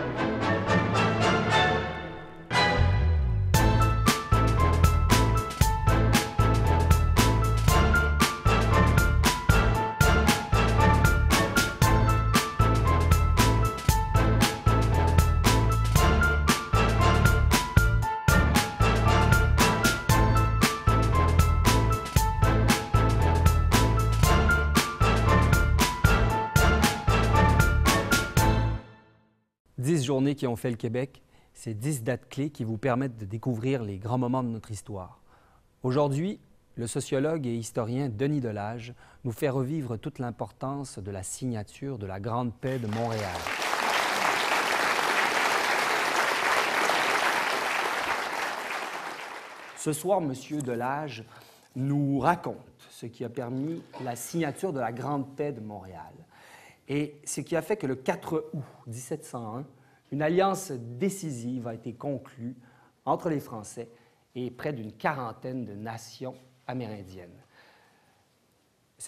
thank you journées qui ont fait le Québec, ces dix dates clés qui vous permettent de découvrir les grands moments de notre histoire. Aujourd'hui, le sociologue et historien Denis Delage nous fait revivre toute l'importance de la signature de la Grande Paix de Montréal. Ce soir, M. Delage nous raconte ce qui a permis la signature de la Grande Paix de Montréal et ce qui a fait que le 4 août 1701, une alliance décisive a été conclue entre les Français et près d'une quarantaine de nations amérindiennes.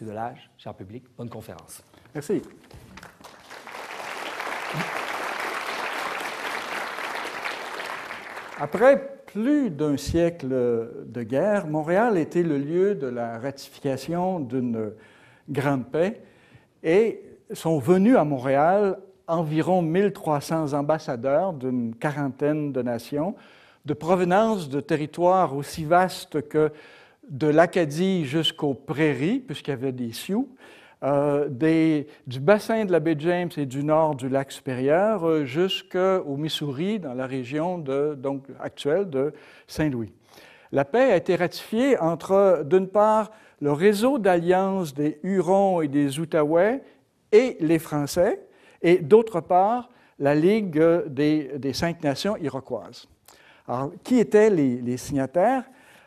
de l'âge, cher public, bonne conférence. Merci. Après plus d'un siècle de guerre, Montréal était le lieu de la ratification d'une grande paix et sont venus à Montréal environ 1300 ambassadeurs d'une quarantaine de nations, de provenance de territoires aussi vastes que de l'Acadie jusqu'aux prairies, puisqu'il y avait des Sioux, euh, du bassin de la baie James et du nord du lac supérieur euh, jusqu'au Missouri, dans la région donc, actuelle de Saint-Louis. La paix a été ratifiée entre, d'une part, le réseau d'alliance des Hurons et des Outaouais et les Français, et d'autre part, la Ligue des, Cinq Nations iroquoises. Alors, qui étaient les, signataires?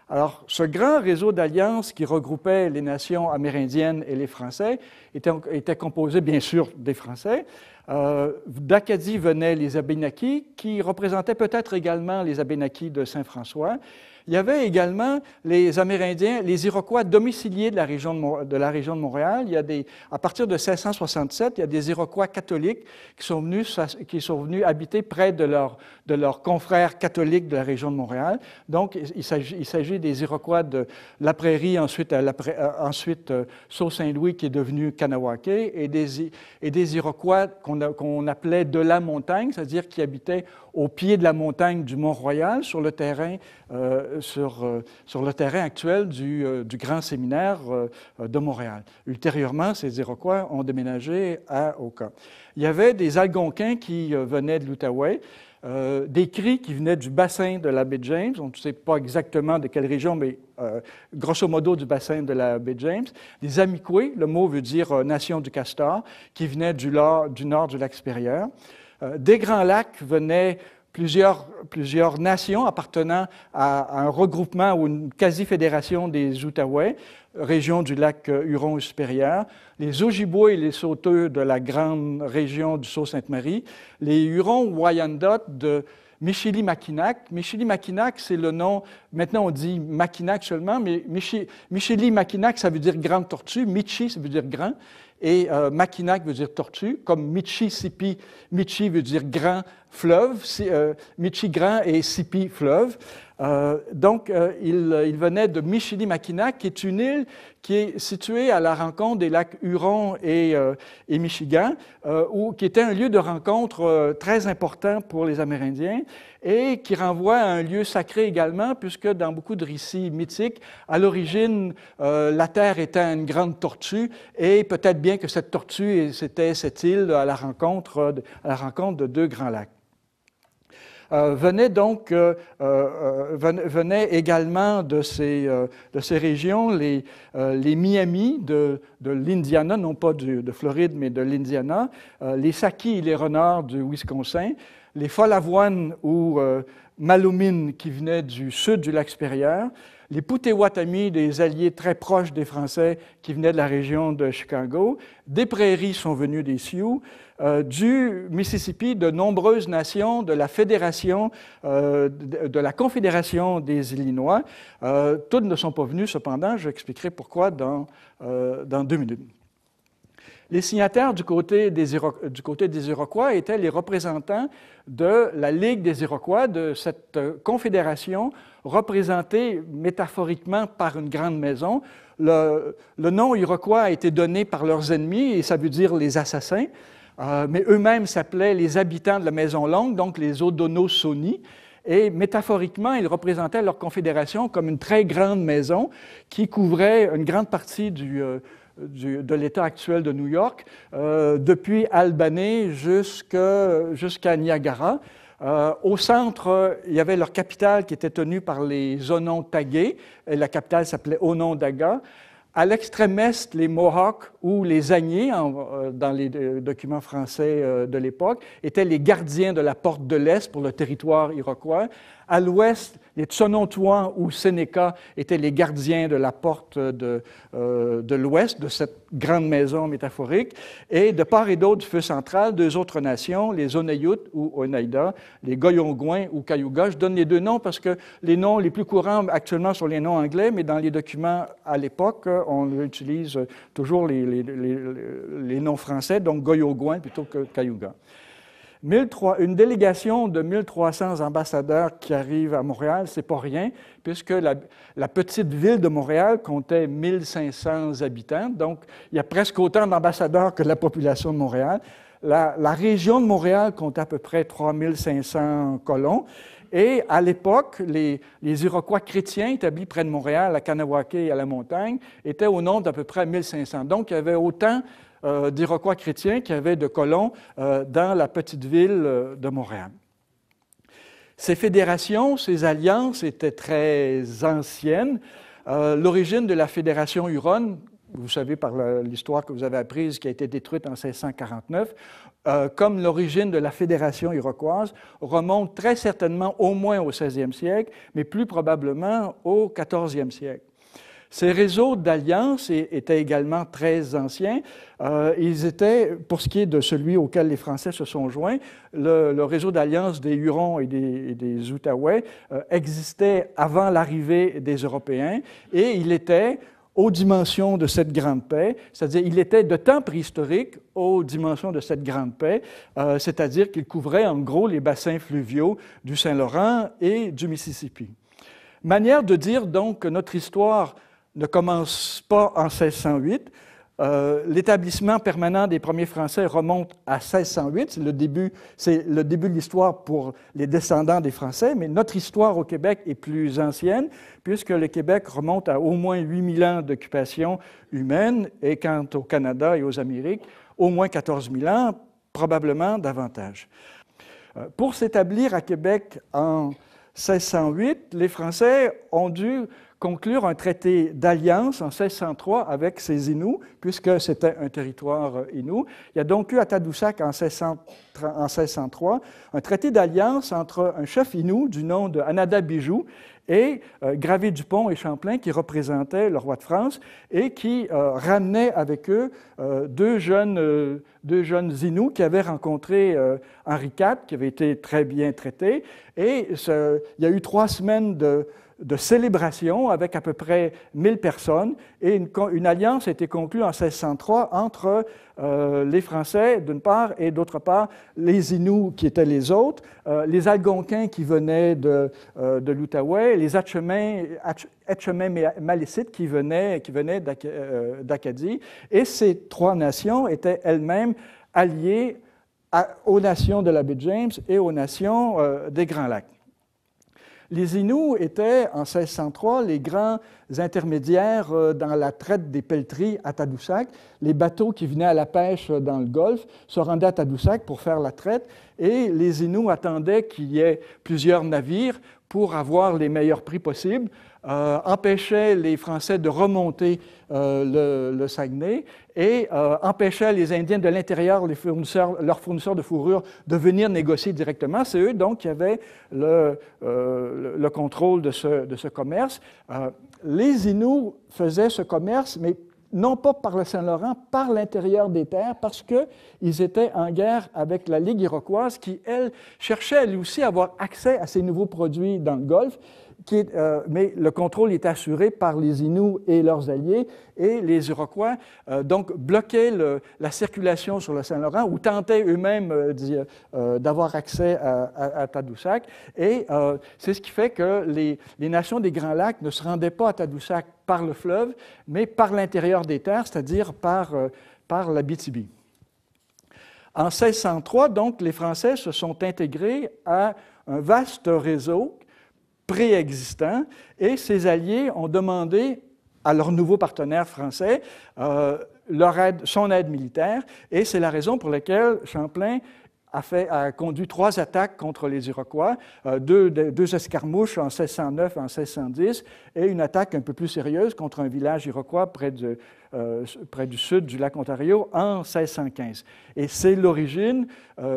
Alors, ce grand réseau d'alliances qui regroupait les nations amérindiennes et les Français était, composé, bien sûr, des Français, euh, D'Acadie venaient les Abénaquis, qui représentaient peut-être également les Abénaquis de Saint-François. Il y avait également les Amérindiens, les Iroquois domiciliés de la région de, la région de Montréal. Il y a des, à partir de 1667, il y a des Iroquois catholiques qui sont venus, qui sont venus habiter près de, de leurs confrères catholiques de la région de Montréal. Donc, il s'agit des Iroquois de la prairie, ensuite, euh, euh, ensuite Sault-Saint-Louis, qui est devenu Kanawake, et des, et des Iroquois qu'on qu'on appelait de la montagne, c'est-à-dire qui habitaient au pied de la montagne du Mont-Royal, sur le terrain, euh, euh, sur, le terrain actuel du, euh, du Grand Séminaire de Montréal. Ultérieurement, ces Iroquois ont déménagé à Oka. Il y avait des Algonquins qui venaient de l'Outaouais. Euh, des cris qui venaient du bassin de la baie James. On ne sait pas exactement de quelle région, mais euh, grosso modo du bassin de la baie James. Des amikoué, le mot veut dire euh, nation du castor, qui venaient du, nord du, lac supérieur. des grands lacs venaient plusieurs, nations appartenant à un regroupement ou une quasi-fédération des Outaouais région du lac euh, Huron-Supérieur, les Ojibwa et les Sauteux de la grande région du Sault-Sainte-Marie, les hurons Wyandotte de Michilimackinac. Michilimackinac, c'est le nom maintenant on dit Mackinac seulement, mais Michi, ça veut dire grande tortue, Michi, ça veut dire grand, et euh, Mackinac veut dire tortue, comme Michi-Sipi, Michi veut dire grand fleuve, euh, Michi grand et Sipi fleuve. Euh, donc, il, venait de michili qui est une île qui est située à la rencontre des lacs Huron et, Michigan, qui était un lieu de rencontre très important pour les Amérindiens et qui renvoie à un lieu sacré également, puisque dans beaucoup de récits mythiques, à l'origine, euh, la terre était une grande tortue, et peut-être bien que cette tortue, c'était cette île à la rencontre, à la rencontre de deux grands lacs. Venaient euh, venait donc euh, également de ces, de ces régions les, les Miami de, de l'Indiana, non pas de Floride, mais de l'Indiana, les Saki et les renards du Wisconsin, les Folavoines ou euh, Maloumines qui venaient du sud du lac supérieur, les Putewatamis, des alliés très proches des Français qui venaient de la région de Chicago, des prairies sont venues des Sioux, euh, du Mississippi, de nombreuses nations, de la Fédération, euh, de, la Confédération des Illinois. toutes ne sont pas venues, cependant, j'expliquerai pourquoi dans, dans deux minutes. Les signataires du côté, des Iroquois, des Iroquois étaient les représentants de la Ligue des Iroquois, de cette euh, confédération représentée métaphoriquement par une grande maison. Le, nom Iroquois a été donné par leurs ennemis et ça veut dire les assassins. Euh, mais eux-mêmes s'appelaient les habitants de la Maison Longue, donc les Odonosoni. Et métaphoriquement, ils représentaient leur confédération comme une très grande maison qui couvrait une grande partie du, euh, de l'État actuel de New York, euh, depuis Albany jusqu'à Niagara. Euh, au centre, il y avait leur capitale qui était tenue par les Onondagais, et la capitale s'appelait Onondaga. À l'extrême est, les Mohawks ou les Agnés, euh, dans les documents français de l'époque, étaient les gardiens de la porte de l'Est pour le territoire iroquois. À l'ouest, les Tsonontouan ou Sénéca étaient les gardiens de la porte de, euh, de l'ouest, de cette grande maison métaphorique. Et de part et d'autre du feu central, deux autres nations, les Oneyut ou Oneida, les Goyongouin ou Cayuga. Je donne les deux noms parce que les noms les plus courants actuellement sont les noms anglais, mais dans les documents à l'époque, on utilise toujours les, les, les, noms français, donc Goyongouin plutôt que Cayuga une délégation de 1300 ambassadeurs qui arrivent à Montréal, c'est pas rien, puisque la, petite ville de Montréal comptait 1500 habitants, donc il y a presque autant d'ambassadeurs que la population de Montréal. La, région de Montréal comptait à peu près 3500 colons. Et à l'époque, les, les, Iroquois chrétiens établis près de Montréal, à Kanawake et à la montagne, étaient au nombre d'à peu près 1500. Donc, il y avait autant euh, d'Iroquois chrétiens qui avaient de colons euh, dans la petite ville euh, de Montréal. Ces fédérations, ces alliances étaient très anciennes. L'origine de la fédération Huron, vous savez par l'histoire que vous avez apprise, qui a été détruite en 1649, comme l'origine de la fédération iroquoise, remonte très certainement au moins au 16e siècle, mais plus probablement au 14e siècle. Ces réseaux d'alliances étaient également très anciens. Euh, ils étaient, pour ce qui est de celui auquel les Français se sont joints, le, réseau d'alliances des Hurons et des, Outaouais euh, existait avant l'arrivée des Européens et il était aux dimensions de cette grande paix, c'est-à-dire il était de temps préhistorique aux dimensions de cette grande paix, euh, c'est-à-dire qu'il couvrait en gros les bassins fluviaux du Saint-Laurent et du Mississippi. Manière de dire donc que notre histoire ne commence pas en 1608. Euh, l'établissement permanent des premiers Français remonte à 1608. C'est le début, le début de l'histoire pour les descendants des Français, mais notre histoire au Québec est plus ancienne, puisque le Québec remonte à au moins 8000 ans d'occupation humaine, et quant au Canada et aux Amériques, au moins 14 000 ans, probablement davantage. Euh, pour s'établir à Québec en 1608, les Français ont dû conclure un traité d'alliance en 1603 avec ses Inuits, puisque c'était un territoire euh, Inou. Il y a donc eu à Tadoussac en 1603 un traité d'alliance entre un chef Inou du nom de Anada Bijou et Gravier euh, Gravé Dupont et Champlain qui représentaient le roi de France et qui ramenait euh, ramenaient avec eux deux, jeunes, deux jeunes Inuits qui avaient rencontré Henri IV, qui avait été très bien traité. Et ce, il y a eu trois semaines de, de célébration avec à peu près 1000 personnes et une, alliance a été conclue en 1603 entre euh, les Français d'une part et d'autre part les Inuits qui étaient les autres, euh, les Algonquins qui venaient de, euh, de l'Outaouais, les et Malécites qui venaient, qui venaient d'Acadie et ces trois nations étaient elles-mêmes alliées aux nations de la baie James et aux nations des Grands Lacs. Les Inuits étaient, en 1603, les grands intermédiaires euh, dans la traite des pelleteries à Tadoussac. Les bateaux qui venaient à la pêche euh, dans le Golfe se rendaient à Tadoussac pour faire la traite et les Inuits attendaient qu'il y ait plusieurs navires pour avoir les meilleurs prix possibles. Euh, empêchait les Français de remonter euh, le, Saguenay et euh, empêchait les Indiens de l'intérieur, leurs fournisseurs de fourrure, de venir négocier directement. C'est eux, donc, qui avaient le, contrôle de ce, commerce. les Inuits faisaient ce commerce, mais non pas par le Saint-Laurent, par l'intérieur des terres, parce qu'ils étaient en guerre avec la Ligue iroquoise qui, elle, cherchait elle aussi à avoir accès à ces nouveaux produits dans le Golfe. Euh, mais le contrôle est assuré par les Inuits et leurs alliés, et les Iroquois euh, donc bloquaient la circulation sur le Saint-Laurent ou tentaient eux-mêmes euh, d'avoir accès à, Tadoussac. Et c'est ce qui fait que les, nations des Grands Lacs ne se rendaient pas à Tadoussac par le fleuve, mais par l'intérieur des terres, c'est-à-dire par, par la Bitibi. En 1603, donc, les Français se sont intégrés à un vaste réseau préexistants, et ses alliés ont demandé à leur nouveau partenaire français euh, leur aide, son aide militaire, et c'est la raison pour laquelle Champlain a, fait, a, conduit trois attaques contre les Iroquois, euh, deux, escarmouches en 1609 et en 1610, et une attaque un peu plus sérieuse contre un village iroquois près, de, euh, près du sud du lac Ontario en 1615. Et c'est l'origine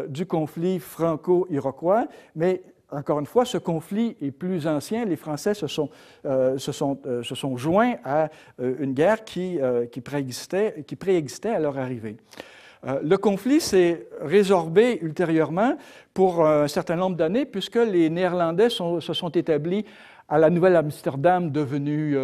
du conflit franco-iroquois, mais encore une fois, ce conflit est plus ancien. Les Français se sont, euh, se sont, euh, se sont joints à euh, une guerre qui, qui, préexistait, qui préexistait à leur arrivée. Le conflit s'est résorbé ultérieurement pour un certain nombre d'années, puisque les Néerlandais se sont établis à la Nouvelle-Amsterdam, devenue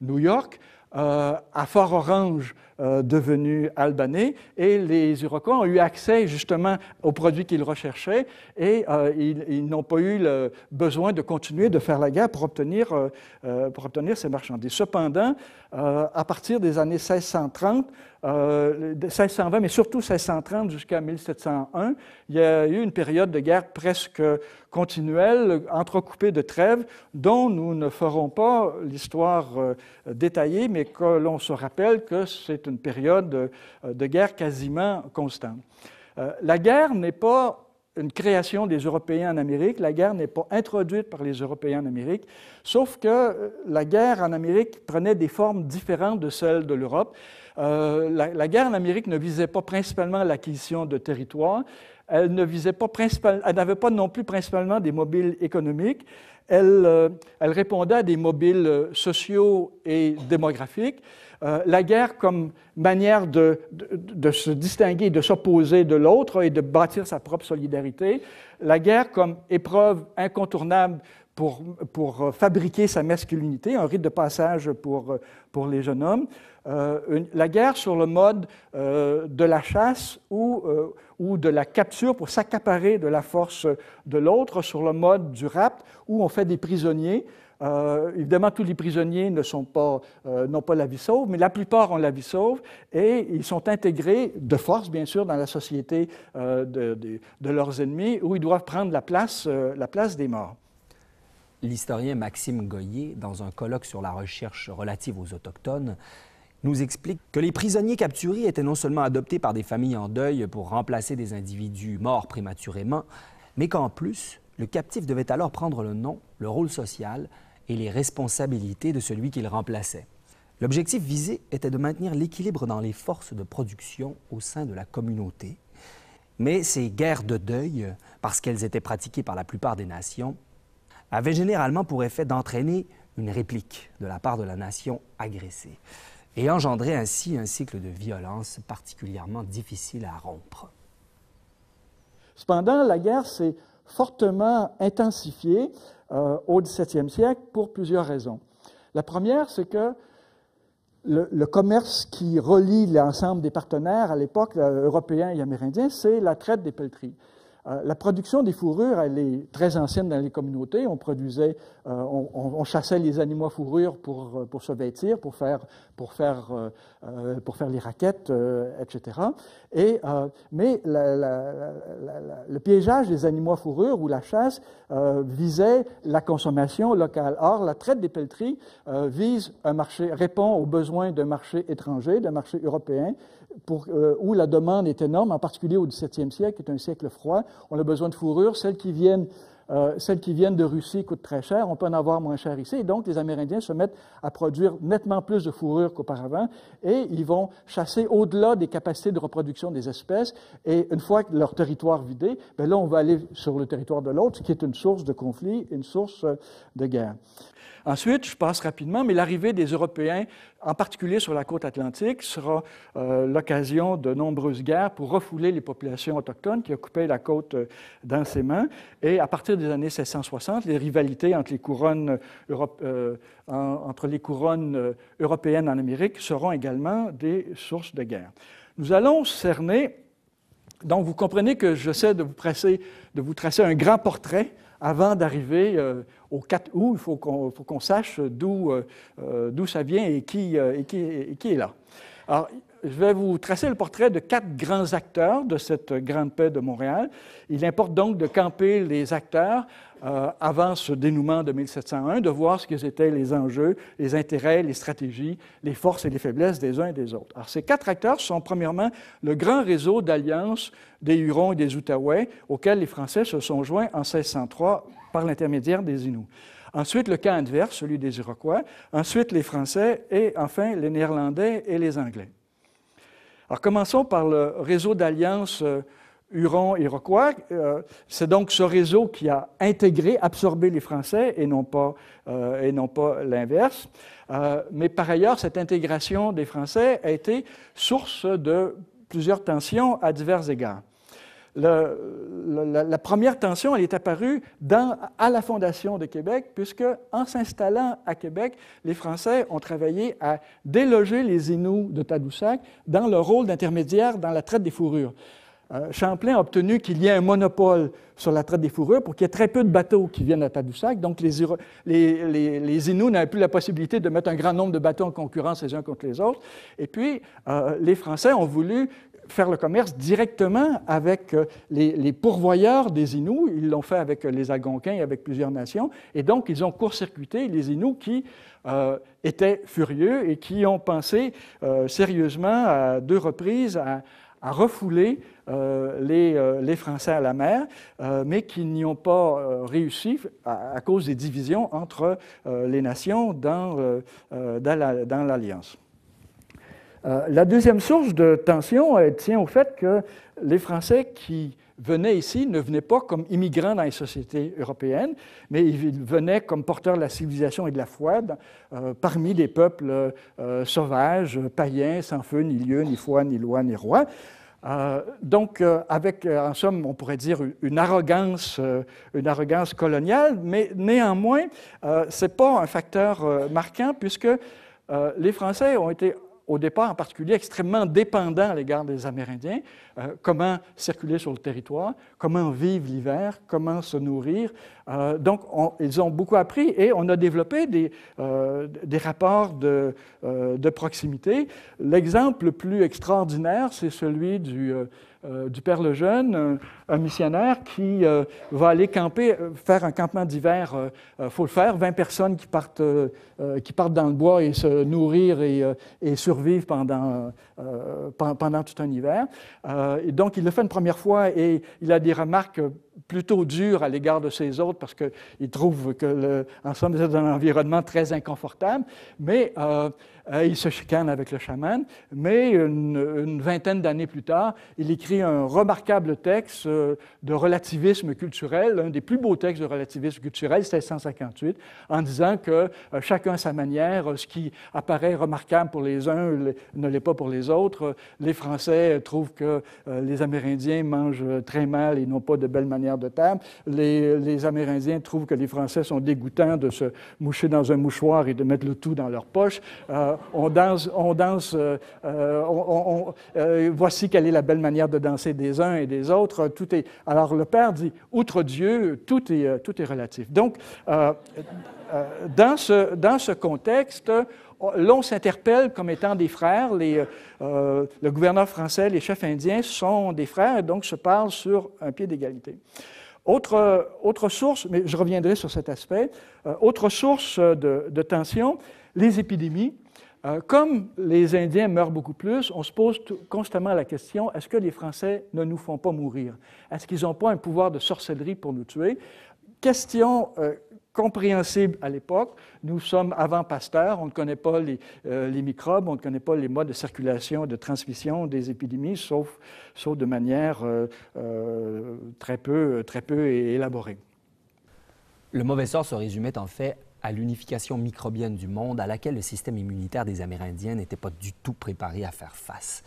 New York, à Fort-Orange, euh, devenus albanais. Et les Iroquois ont eu accès justement aux produits qu'ils recherchaient et euh, ils, n'ont pas eu le besoin de continuer de faire la guerre pour obtenir, euh, pour obtenir ces marchandises. Cependant, à partir des années 1630, 1620, mais surtout 1630 jusqu'à 1701, il y a eu une période de guerre presque continuelle, entrecoupée de trêves, dont nous ne ferons pas l'histoire détaillée, mais que l'on se rappelle que c'est une période euh, de, guerre quasiment constante. Euh, la guerre n'est pas une création des Européens en Amérique, la guerre n'est pas introduite par les Européens en Amérique, sauf que euh, la guerre en Amérique prenait des formes différentes de celles de l'Europe. la, guerre en Amérique ne visait pas principalement l'acquisition de territoires, elle ne visait pas elle n'avait pas non plus principalement des mobiles économiques, elle répondait à des mobiles sociaux et démographiques. Euh, la guerre comme manière de, se distinguer, de s'opposer de l'autre et de bâtir sa propre solidarité, la guerre comme épreuve incontournable pour, euh, fabriquer sa masculinité, un rite de passage pour, euh, les jeunes hommes, la guerre sur le mode de la chasse ou, ou de la capture pour s'accaparer de la force de l'autre, sur le mode du rapt où on fait des prisonniers euh, évidemment, tous les prisonniers euh, n'ont pas la vie sauve, mais la plupart ont la vie sauve et ils sont intégrés de force, bien sûr, dans la société euh, de, leurs ennemis où ils doivent prendre la place, la place des morts. L'historien Maxime Goyer, dans un colloque sur la recherche relative aux Autochtones, nous explique que les prisonniers capturés étaient non seulement adoptés par des familles en deuil pour remplacer des individus morts prématurément, mais qu'en plus, le captif devait alors prendre le nom, le rôle social, et les responsabilités de celui qu'il remplaçait. L'objectif visé était de maintenir l'équilibre dans les forces de production au sein de la communauté, mais ces guerres de deuil, parce qu'elles étaient pratiquées par la plupart des nations, avaient généralement pour effet d'entraîner une réplique de la part de la nation agressée et engendrer ainsi un cycle de violence particulièrement difficile à rompre. Cependant, la guerre s'est fortement intensifiée euh, au XVIIe siècle pour plusieurs raisons. La première, c'est que le, commerce qui relie l'ensemble des partenaires à l'époque euh, européens et amérindiens, c'est la traite des pelleteries. Euh, la production des fourrures, elle est très ancienne dans les communautés. On produisait, euh, on, chassait les animaux à euh, pour, se vêtir, pour faire, pour les raquettes, etc. mais le piégeage des animaux à ou la chasse visait la consommation locale. Or, la traite des pelleteries vise un marché, répond aux besoins d'un marché étranger, d'un marché européen, pour, euh, où la demande est énorme, en particulier au XVIIe siècle, qui est un siècle froid. On a besoin de fourrures. Celles qui viennent, euh, celles qui viennent de Russie coûtent très cher. On peut en avoir moins cher ici. Et donc, les Amérindiens se mettent à produire nettement plus de fourrures qu'auparavant et ils vont chasser au-delà des capacités de reproduction des espèces. Et une fois leur territoire vidé, bien là, on va aller sur le territoire de l'autre, ce qui est une source de conflit, une source euh, de guerre. Ensuite, je passe rapidement, mais l'arrivée des Européens en particulier sur la côte atlantique, sera euh, l'occasion de nombreuses guerres pour refouler les populations autochtones qui occupaient la côte euh, dans ses mains. Et à partir des années 1660, les rivalités entre les couronnes, euh, européennes en Amérique seront également des sources de guerre. Nous allons cerner, donc vous comprenez que j'essaie de de vous tracer un grand portrait avant d'arriver euh, au 4 août, il faut qu'on qu'on sache d'où euh, euh, ça vient et qui, et qui, est là. Alors, je vais vous tracer le portrait de quatre grands acteurs de cette grande paix de Montréal. Il importe donc de camper les acteurs euh, avant ce dénouement de 1701, de voir ce qu'étaient les enjeux, les intérêts, les stratégies, les forces et les faiblesses des uns et des autres. Alors, ces quatre acteurs sont premièrement le grand réseau d'alliances des Hurons et des Outaouais auxquels les Français se sont joints en 1603 par l'intermédiaire des Inuits. Ensuite, le camp adverse, celui des Iroquois. Ensuite, les Français et enfin les Néerlandais et les Anglais. Alors commençons par le réseau d'alliance euh, Huron-Iroquois. Euh, c'est donc ce réseau qui a intégré, absorbé les Français et non pas, euh, et non pas l'inverse. mais par ailleurs, cette intégration des Français a été source de plusieurs tensions à divers égards la, première tension, elle est apparue à la Fondation de Québec, puisque en s'installant à Québec, les Français ont travaillé à déloger les Inuits de Tadoussac dans leur rôle d'intermédiaire dans la traite des fourrures. Euh, Champlain a obtenu qu'il y ait un monopole sur la traite des fourrures pour qu'il y ait très peu de bateaux qui viennent à Tadoussac. Donc, les, les, n'avaient plus la possibilité de mettre un grand nombre de bateaux en concurrence les uns contre les autres. Et puis, euh, les Français ont voulu faire le commerce directement avec euh, les, pourvoyeurs des Inuits. Ils l'ont fait avec euh, les Algonquins et avec plusieurs nations. Et donc, ils ont court-circuité les Inuits qui euh, étaient furieux et qui ont pensé sérieusement à deux reprises à, refouler les, Français à la mer, mais qui n'y ont pas réussi à, cause des divisions entre les nations dans, l'Alliance. Euh, la deuxième source de tension tient au fait que les Français qui venaient ici ne venaient pas comme immigrants dans les sociétés européennes, mais ils venaient comme porteurs de la civilisation et de la foi euh, parmi des peuples euh, sauvages, païens, sans feu, ni lieu, ni foi, ni loi, ni roi. donc, avec, en somme, on pourrait dire une arrogance, une arrogance coloniale, mais néanmoins, ce n'est pas un facteur marquant puisque les Français ont été au départ en particulier extrêmement dépendants à l'égard des Amérindiens, euh, comment circuler sur le territoire, comment vivre l'hiver, comment se nourrir. Euh, donc, ils ont beaucoup appris et on a développé des, euh, des rapports de, de proximité. L'exemple le plus extraordinaire, c'est celui du euh, du Père Lejeune, un, euh, un missionnaire qui euh, va aller camper, faire un campement d'hiver, il faut le faire, 20 personnes qui partent, qui partent dans le bois et se nourrir et, survivre pendant, pendant tout un hiver. et donc, il le fait une première fois et il a des remarques plutôt dures à l'égard de ses autres parce qu'il trouve que, le, en somme, c'est un environnement très inconfortable. Mais euh, il se chicane avec le chaman, mais une, vingtaine d'années plus tard, il écrit un remarquable texte euh, de relativisme culturel, un des plus beaux textes de relativisme culturel, 1658, en disant que euh, chacun à sa manière, ce qui apparaît remarquable pour les uns ne l'est pas pour les autres. Les Français trouvent que les Amérindiens mangent très mal et n'ont pas de belles manières de table. Les, Amérindiens trouvent que les Français sont dégoûtants de se moucher dans un mouchoir et de mettre le tout dans leur poche. Euh, on danse, euh, euh, voici quelle est la belle manière de danser des uns et des autres. Tout est, alors le Père dit, outre Dieu, tout est, relatif. Donc, dans, ce, contexte, l'on s'interpelle comme étant des frères. le gouverneur français, les chefs indiens sont des frères et donc se parlent sur un pied d'égalité. Autre, source, mais je reviendrai sur cet aspect, autre source de tension, les épidémies. Euh, comme les Indiens meurent beaucoup plus, on se pose constamment la question, est-ce que les Français ne nous font pas mourir? Est-ce qu'ils n'ont pas un pouvoir de sorcellerie pour nous tuer? Question euh, compréhensible à l'époque. Nous sommes avant Pasteur, on ne connaît pas euh, les, microbes, on ne connaît pas les modes de circulation, de transmission des épidémies, sauf, de manière très, peu, très peu élaborée. Le mauvais sort se résumait en fait à l'unification microbienne du monde à laquelle le système immunitaire des Amérindiens n'était pas du tout préparé à faire face.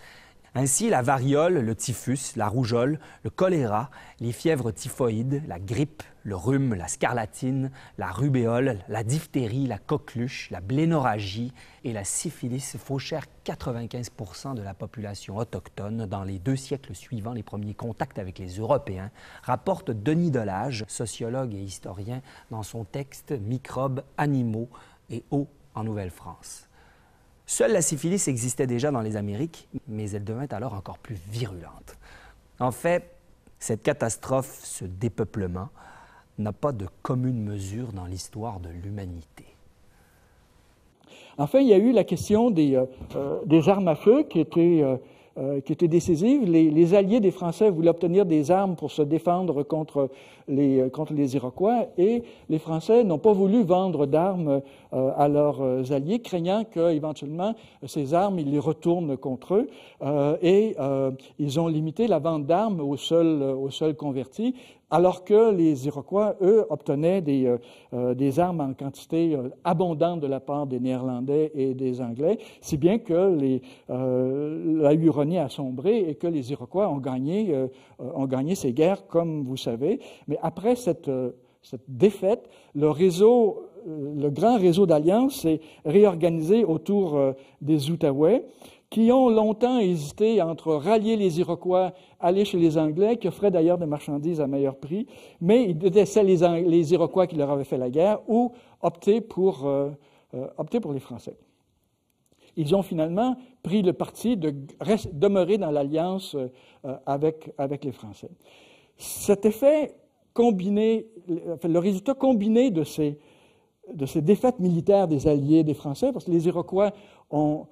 Ainsi, la variole, le typhus, la rougeole, le choléra, les fièvres typhoïdes, la grippe, le rhume, la scarlatine, la rubéole, la diphtérie, la coqueluche, la blénorragie et la syphilis fauchèrent 95 de la population autochtone dans les deux siècles suivant les premiers contacts avec les Européens, rapporte Denis Delage, sociologue et historien, dans son texte Microbes, animaux et eau en Nouvelle-France. Seule la syphilis existait déjà dans les Amériques, mais elle devint alors encore plus virulente. En fait, cette catastrophe, ce dépeuplement, n'a pas de commune mesure dans l'histoire de l'humanité. Enfin, il y a eu la question des, euh, euh, armes à feu qui était, euh, décisive. les, alliés des Français voulaient obtenir des armes pour se défendre contre les, euh, contre les Iroquois et les Français n'ont pas voulu vendre d'armes euh, à leurs euh, alliés, craignant qu'éventuellement ces armes, ils les retournent contre eux. et ils ont limité la vente d'armes aux seuls, convertis, alors que les Iroquois, eux, obtenaient des, des armes en quantité abondante de la part des Néerlandais et des Anglais, si bien que la Huronie a sombré et que les Iroquois ont gagné, ont gagné ces guerres, comme vous savez. Mais après euh, cette, défaite, le réseau, euh, le grand réseau d'alliances s'est réorganisé autour euh, des Outaouais qui ont longtemps hésité entre rallier les Iroquois, aller chez les Anglais, qui offraient d'ailleurs des marchandises à meilleur prix, mais ils détestaient les, Iroquois qui leur avaient fait la guerre, ou opter pour, opter pour les Français. Ils ont finalement pris le parti de demeurer dans l'alliance avec, avec les Français. Cet effet combiné, le résultat combiné de ces, de ces défaites militaires des Alliés, des Français, parce que les Iroquois ont,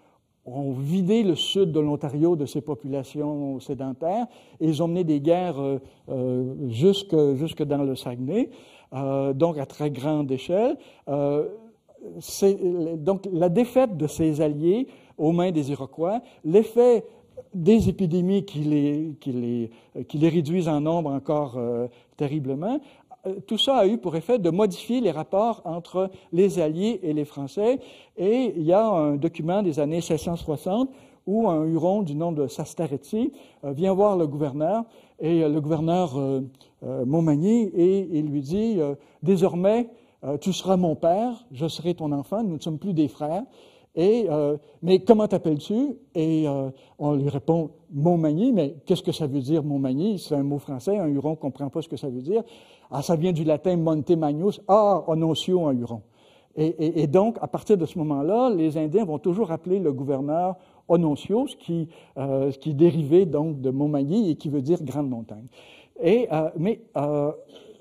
vidé le sud de l'Ontario de ses populations sédentaires et ils ont mené des guerres euh, euh, jusque, dans le Saguenay, euh, donc à très grande échelle. donc la défaite de ces alliés aux mains des Iroquois, l'effet des épidémies qui les, qui les réduisent en nombre encore terriblement, euh, tout ça a eu pour effet de modifier les rapports entre les Alliés et les Français. Et il y a un document des années 1660 où un Huron du nom de Sastaretti euh, vient voir le gouverneur et euh, le gouverneur Montmagny et il lui dit désormais tu seras mon père, je serai ton enfant, nous ne sommes plus des frères. Et, euh, mais comment t'appelles-tu? Et euh, on lui répond Montmagny, mais qu'est-ce que ça veut dire Montmagny? C'est un mot français, un Huron ne comprend pas ce que ça veut dire. Ah, ça vient du latin Monte ah, Ononcio un Huron. Et, donc, à partir de ce moment-là, les Indiens vont toujours appeler le gouverneur Ononcio, euh, ce qui, est qui dérivait donc de Montmagny et qui veut dire grande montagne. Et,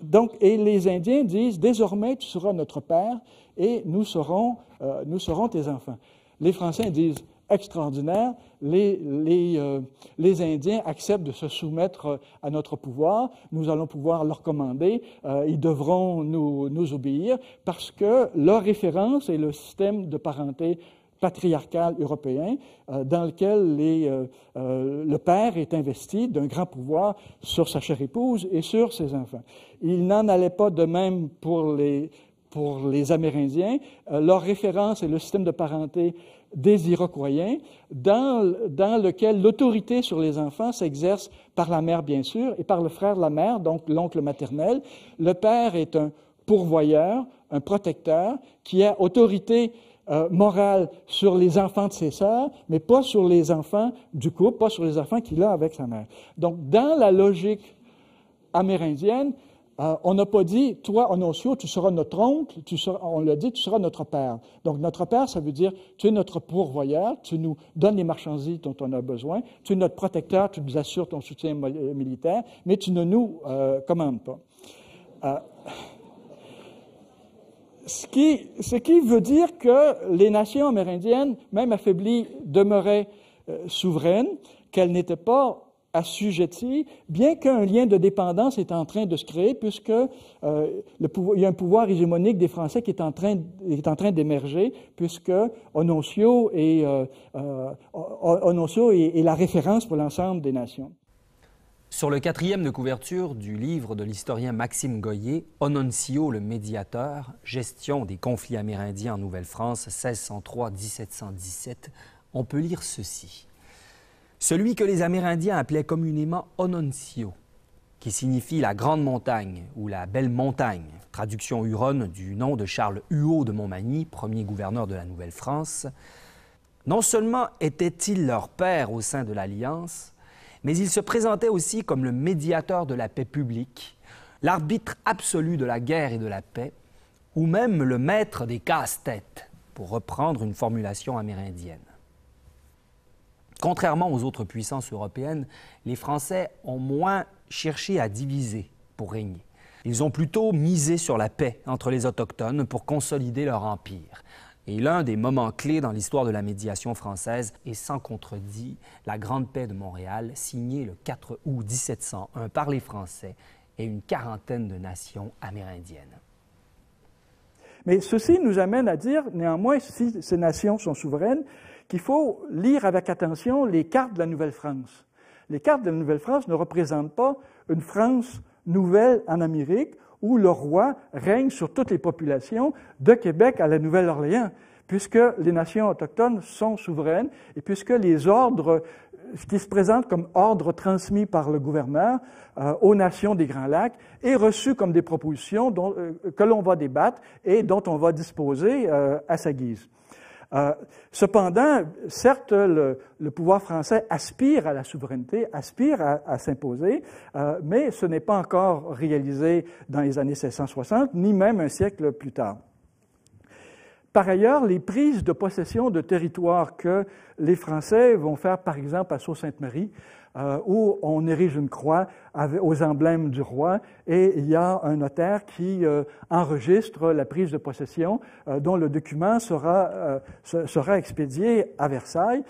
donc, et les Indiens disent Désormais, tu seras notre père et nous serons, euh, nous serons tes enfants. Les Français disent extraordinaire, les, les, euh, les, Indiens acceptent de se soumettre euh, à notre pouvoir, nous allons pouvoir leur commander, ils devront nous, nous, obéir, parce que leur référence est le système de parenté patriarcal européen, dans lequel les, le père est investi d'un grand pouvoir sur sa chère épouse et sur ses enfants. Il n'en allait pas de même pour les, pour les Amérindiens. Euh, leur référence est le système de parenté des Iroquois, dans, dans lequel l'autorité sur les enfants s'exerce par la mère, bien sûr, et par le frère de la mère, donc l'oncle maternel. Le père est un pourvoyeur, un protecteur, qui a autorité euh, morale sur les enfants de ses sœurs, mais pas sur les enfants du couple, pas sur les enfants qu'il a avec sa mère. Donc, dans la logique amérindienne, euh, on n'a pas dit, toi, Ononcio, tu seras notre oncle, on l'a dit, tu seras notre père. Donc, notre père, ça veut dire, tu es notre pourvoyeur, tu nous donnes les marchandises dont on a besoin, tu es notre protecteur, tu nous assures ton soutien euh, militaire, mais tu ne nous euh, commandes pas. ce, qui, ce, qui, veut dire que les nations amérindiennes, même affaiblies, demeuraient souveraines, qu'elles n'étaient pas assujettis, bien qu'un lien de dépendance est en train de se créer, puisque euh, le il y a un pouvoir hégémonique des Français qui est en train, est en train d'émerger, puisque Ononcio est, est, est la référence pour l'ensemble des nations. Sur le quatrième de couverture du livre de l'historien Maxime Goyer, Ononcio le médiateur, gestion des conflits amérindiens en Nouvelle-France 1603-1717, on peut lire ceci celui que les Amérindiens appelaient communément Ononcio, qui signifie la Grande Montagne ou la Belle Montagne, traduction huronne du nom de Charles Huot de Montmagny, premier gouverneur de la Nouvelle-France, non seulement était-il leur père au sein de l'Alliance, mais il se présentait aussi comme le médiateur de la paix publique, l'arbitre absolu de la guerre et de la paix, ou même le maître des casse-têtes, pour reprendre une formulation amérindienne. Contrairement aux autres puissances européennes, les Français ont moins cherché à diviser pour régner. Ils ont plutôt misé sur la paix entre les Autochtones pour consolider leur empire. Et l'un des moments clés dans l'histoire de la médiation française est sans contredit la Grande Paix de Montréal, signée le 4 août 1701 par les Français et une quarantaine de nations amérindiennes. Mais ceci nous amène à dire, néanmoins, si ces nations sont souveraines, qu'il faut lire avec attention les cartes de la Nouvelle-France. Les cartes de la Nouvelle-France ne représentent pas une France nouvelle en Amérique où le roi règne sur toutes les populations de Québec à la Nouvelle-Orléans, puisque les nations autochtones sont souveraines et puisque les ordres ce qui se présente comme ordre transmis par le gouverneur euh, aux nations des Grands Lacs est reçu comme des propositions euh, que l'on va débattre et dont on va disposer euh, à sa guise. Euh, cependant, certes, le, pouvoir français aspire à la souveraineté, aspire à, s'imposer, euh, mais ce n'est pas encore réalisé dans les années 1660, ni même un siècle plus tard. Par ailleurs, les prises de possession de territoires que les Français vont faire, par exemple, à Sault-Sainte-Marie, euh, où on érige une croix aux emblèmes du roi et il y a un notaire qui euh, enregistre la prise de possession euh, dont le document sera, sera expédié à Versailles.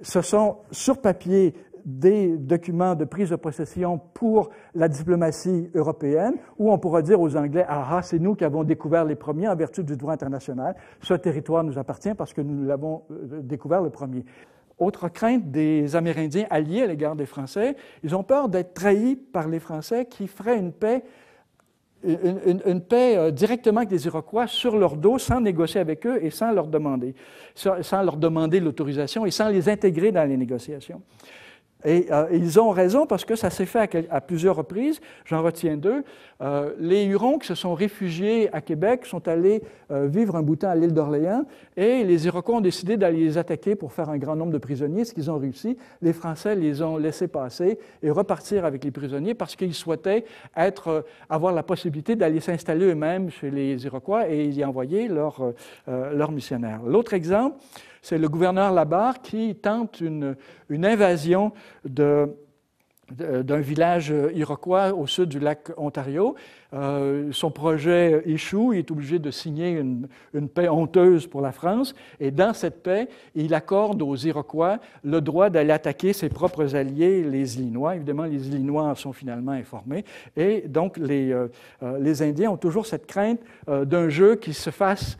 ce sont sur papier des documents de prise de possession pour la diplomatie européenne, où on pourra dire aux Anglais, ah, ah, c'est nous qui avons découvert les premiers en vertu du droit international, ce territoire nous appartient parce que nous l'avons découvert le premier. Autre crainte des Amérindiens alliés à l'égard des Français, ils ont peur d'être trahis par les Français qui feraient une paix, paix euh, directement avec les Iroquois sur leur dos, sans négocier avec eux et sans leur demander, sans leur demander l'autorisation et sans les intégrer dans les négociations. Et, euh, ils ont raison parce que ça s'est fait à, plusieurs reprises. J'en retiens deux. Euh, les Hurons qui se sont réfugiés à Québec sont allés euh, vivre un bout de temps à l'île d'Orléans et les Iroquois ont décidé d'aller les attaquer pour faire un grand nombre de prisonniers, ce qu'ils ont réussi. Les Français les ont laissés passer et repartir avec les prisonniers parce qu'ils souhaitaient avoir la possibilité d'aller s'installer eux-mêmes chez les Iroquois et y envoyer leurs missionnaires. L'autre exemple, c'est le gouverneur Labarre qui tente une, une invasion de, euh, d'un village iroquois au sud du lac Ontario. Euh, son projet échoue, il est obligé de signer une, paix honteuse pour la France, et dans cette paix, il accorde aux Iroquois le droit d'aller attaquer ses propres alliés, les Illinois. Évidemment, les Illinois sont finalement informés, et donc les, euh, Indiens ont toujours cette crainte d'un jeu qui se fasse,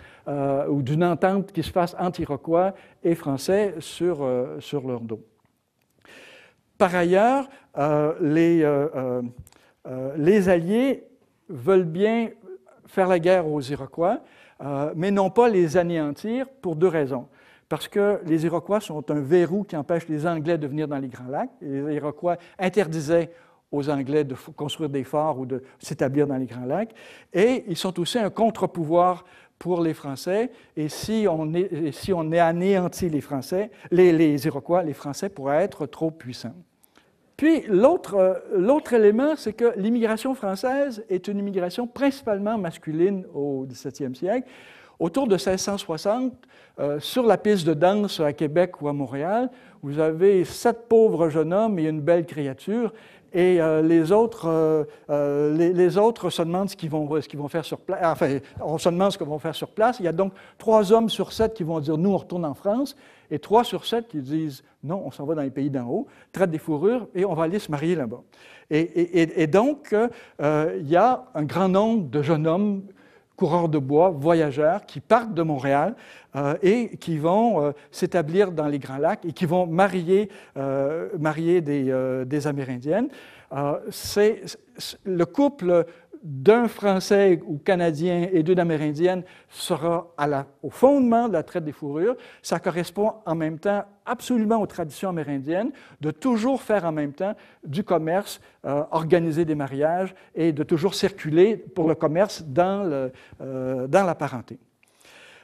ou d'une entente qui se fasse entre Iroquois et Français sur leur dos. Par ailleurs, euh, euh, euh, les, Alliés veulent bien faire la guerre aux Iroquois, mais non pas les anéantir pour deux raisons. Parce que les Iroquois sont un verrou qui empêche les Anglais de venir dans les Grands Lacs. les Iroquois interdisaient aux Anglais de construire des forts ou de s'établir dans les Grands Lacs. Et ils sont aussi un contre-pouvoir pour les Français. Et si on, est, si anéantit les Français, les Iroquois, les Français pourraient être trop puissants. Puis euh, l'autre élément, c'est que l'immigration française est une immigration principalement masculine au 17e siècle. Autour de 1660, euh, sur la piste de danse à Québec ou à Montréal, vous avez sept pauvres jeunes hommes et une belle créature et euh, les, autres, euh, euh, les, autres se demandent ce qu'ils vont, ce qu'ils vont faire sur place. Enfin, on se demande ce qu'ils vont faire sur place. Il y a donc trois hommes sur sept qui vont dire Nous, on retourne en France. Et trois sur sept qui disent Non, on s'en va dans les pays d'en haut, traite des fourrures et on va aller se marier là-bas. Et, et, donc, il y a un grand nombre de jeunes hommes coureurs de bois, voyageurs qui partent de Montréal euh, et qui vont euh, s'établir dans les Grands Lacs et qui vont marier, euh, marier des, des Amérindiennes. c'est le couple d'un Français ou Canadien et d'une Amérindienne sera au fondement de la traite des fourrures. Ça correspond en même temps absolument aux traditions amérindiennes de toujours faire en même temps du commerce, euh, organiser des mariages et de toujours circuler pour le commerce dans, euh, la parenté.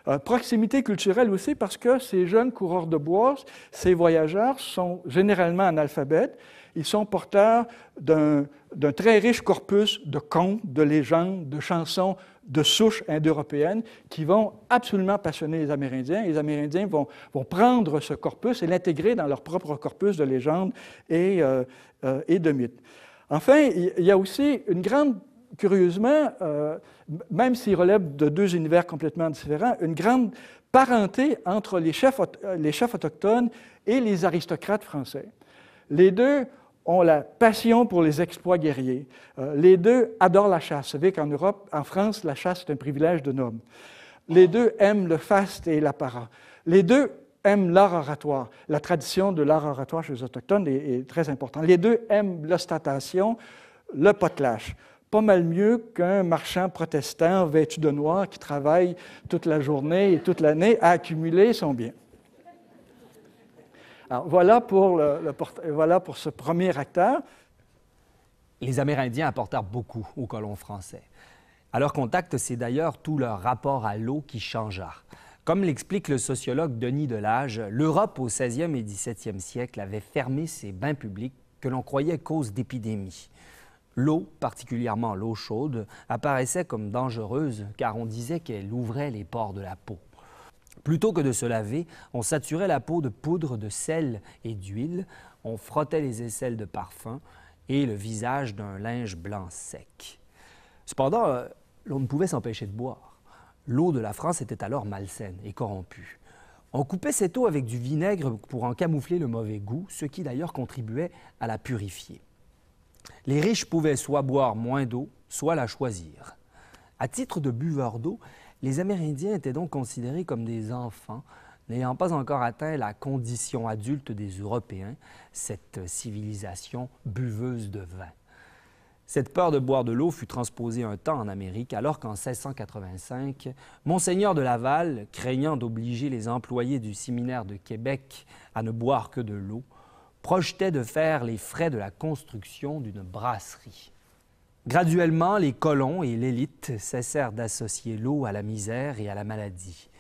Euh, proximité culturelle aussi parce que ces jeunes coureurs de bois, ces voyageurs sont généralement analphabètes ils sont porteurs d'un très riche corpus de contes, de légendes, de chansons, de souches indo-européennes qui vont absolument passionner les Amérindiens. Les Amérindiens vont, vont prendre ce corpus et l'intégrer dans leur propre corpus de légendes et, euh, euh, de mythes. Enfin, il y a aussi une grande curieusement, euh, même s'ils relèvent de deux univers complètement différents, une grande parenté entre les chefs, les chefs autochtones et les aristocrates français. Les deux ont la passion pour les exploits guerriers. Euh, les deux adorent la chasse. Vous savez qu'en Europe, en France, la chasse est un privilège de homme. Les deux aiment le faste et l'apparat. Les deux aiment l'art oratoire. La tradition de l'art oratoire chez les Autochtones est, très importante. Les deux aiment l'ostentation, le potlatch. Pas mal mieux qu'un marchand protestant vêtu de noir qui travaille toute la journée et toute l'année à accumuler son bien voilà, pour ce premier acteur. Les Amérindiens apportèrent beaucoup aux colons français. À leur contact, c'est d'ailleurs tout leur rapport à l'eau qui changea. Comme l'explique le sociologue Denis Delage, l'Europe au 16e et 17e siècle avait fermé ses bains publics que l'on croyait cause d'épidémie. L'eau, particulièrement l'eau chaude, apparaissait comme dangereuse car on disait qu'elle ouvrait les pores de la peau. Plutôt que de se laver, on saturait la peau de poudre de sel et d'huile, on frottait les aisselles de parfum et le visage d'un linge blanc sec. Cependant, euh, l'on ne pouvait s'empêcher de boire. L'eau de la France était alors malsaine et corrompue. On coupait cette eau avec du vinaigre pour en camoufler le mauvais goût, ce qui d'ailleurs contribuait à la purifier. Les riches pouvaient soit boire moins d'eau, soit la choisir. À titre de buveur d'eau, les Amérindiens étaient donc considérés comme des enfants, n'ayant pas encore atteint la condition adulte des Européens, cette civilisation buveuse de vin. Cette peur de boire de l'eau fut transposée un temps en Amérique, alors qu'en 1685, Monseigneur de Laval, craignant d'obliger les employés du séminaire de Québec à ne boire que de l'eau, projetait de faire les frais de la construction d'une brasserie. Graduellement, les colons et l'élite cessèrent d'associer l'eau à la misère et à la maladie.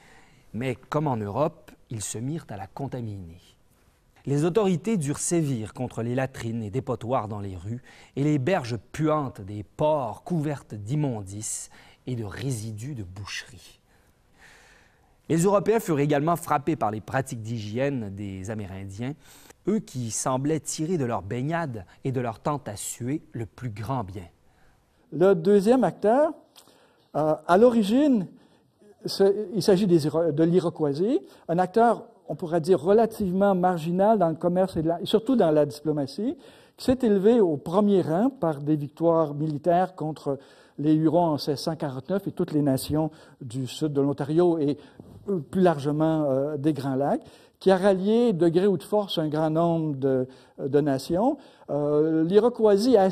Mais comme en Europe, ils se mirent à la contaminer. Les autorités durent sévir contre les latrines et dépotoirs dans les rues et les berges puantes des ports couvertes d'immondices et de résidus de boucherie. Les Européens furent également frappés par les pratiques d'hygiène des Amérindiens, eux qui semblaient tirer de leur baignade et de leur tente à suer le plus grand bien. Le deuxième acteur, euh, à l'origine, il s'agit de l'Iroquoisie, un acteur, on pourrait dire, relativement marginal dans le commerce et, surtout dans la diplomatie, qui s'est élevé au premier rang par des victoires militaires contre les Hurons en 1649 et toutes les nations du sud de l'Ontario et euh, plus largement euh, des Grands Lacs qui a rallié de gré ou de force un grand nombre de, nations. Euh, L'Iroquoisie a,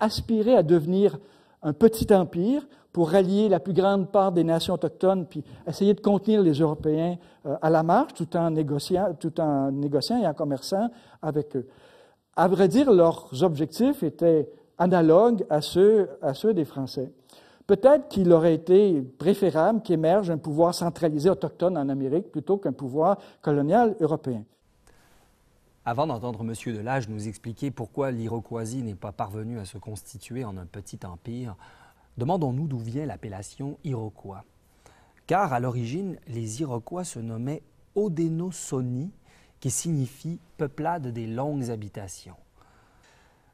aspiré à devenir un petit empire pour rallier la plus grande part des nations autochtones, puis essayer de contenir les Européens euh, à la marche tout en, négociant, tout en négociant et en commerçant avec eux. À vrai dire, leurs objectifs étaient analogues à ceux, à ceux des Français. Peut-être qu'il aurait été préférable qu'émerge un pouvoir centralisé autochtone en Amérique plutôt qu'un pouvoir colonial européen. Avant d'entendre M. Delage nous expliquer pourquoi l'Iroquoisie n'est pas parvenue à se constituer en un petit empire, demandons-nous d'où vient l'appellation Iroquois. Car à l'origine, les Iroquois se nommaient Odenosoni, qui signifie peuplade des longues habitations.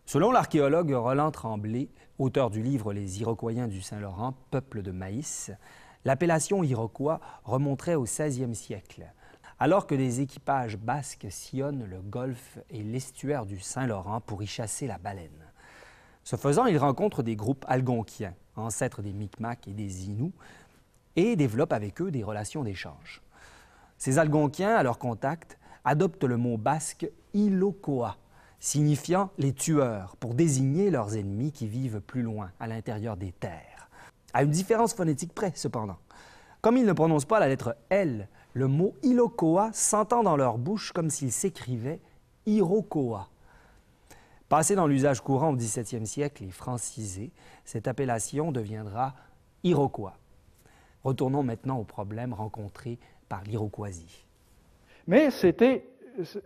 Selon l'archéologue Roland Tremblay, auteur du livre Les Iroquois du Saint-Laurent, peuple de maïs, l'appellation Iroquois remonterait au 16e siècle. Alors que des équipages basques sillonnent le golfe et l'estuaire du Saint-Laurent pour y chasser la baleine. Ce faisant, ils rencontrent des groupes algonquiens, ancêtres des Micmacs et des Inuits, et développent avec eux des relations d'échange. Ces algonquiens, à leur contact, adoptent le mot basque Ilokoa signifiant les tueurs pour désigner leurs ennemis qui vivent plus loin, à l'intérieur des terres. À une différence phonétique près, cependant. Comme ils ne prononcent pas la lettre L, le mot Ilokoa s'entend dans leur bouche comme s'il s'écrivait Irokoa. Passé dans l'usage courant au XVIIe siècle et francisé, cette appellation deviendra Iroquois. Retournons maintenant au problème rencontré par l'Iroquoisie. Mais c'était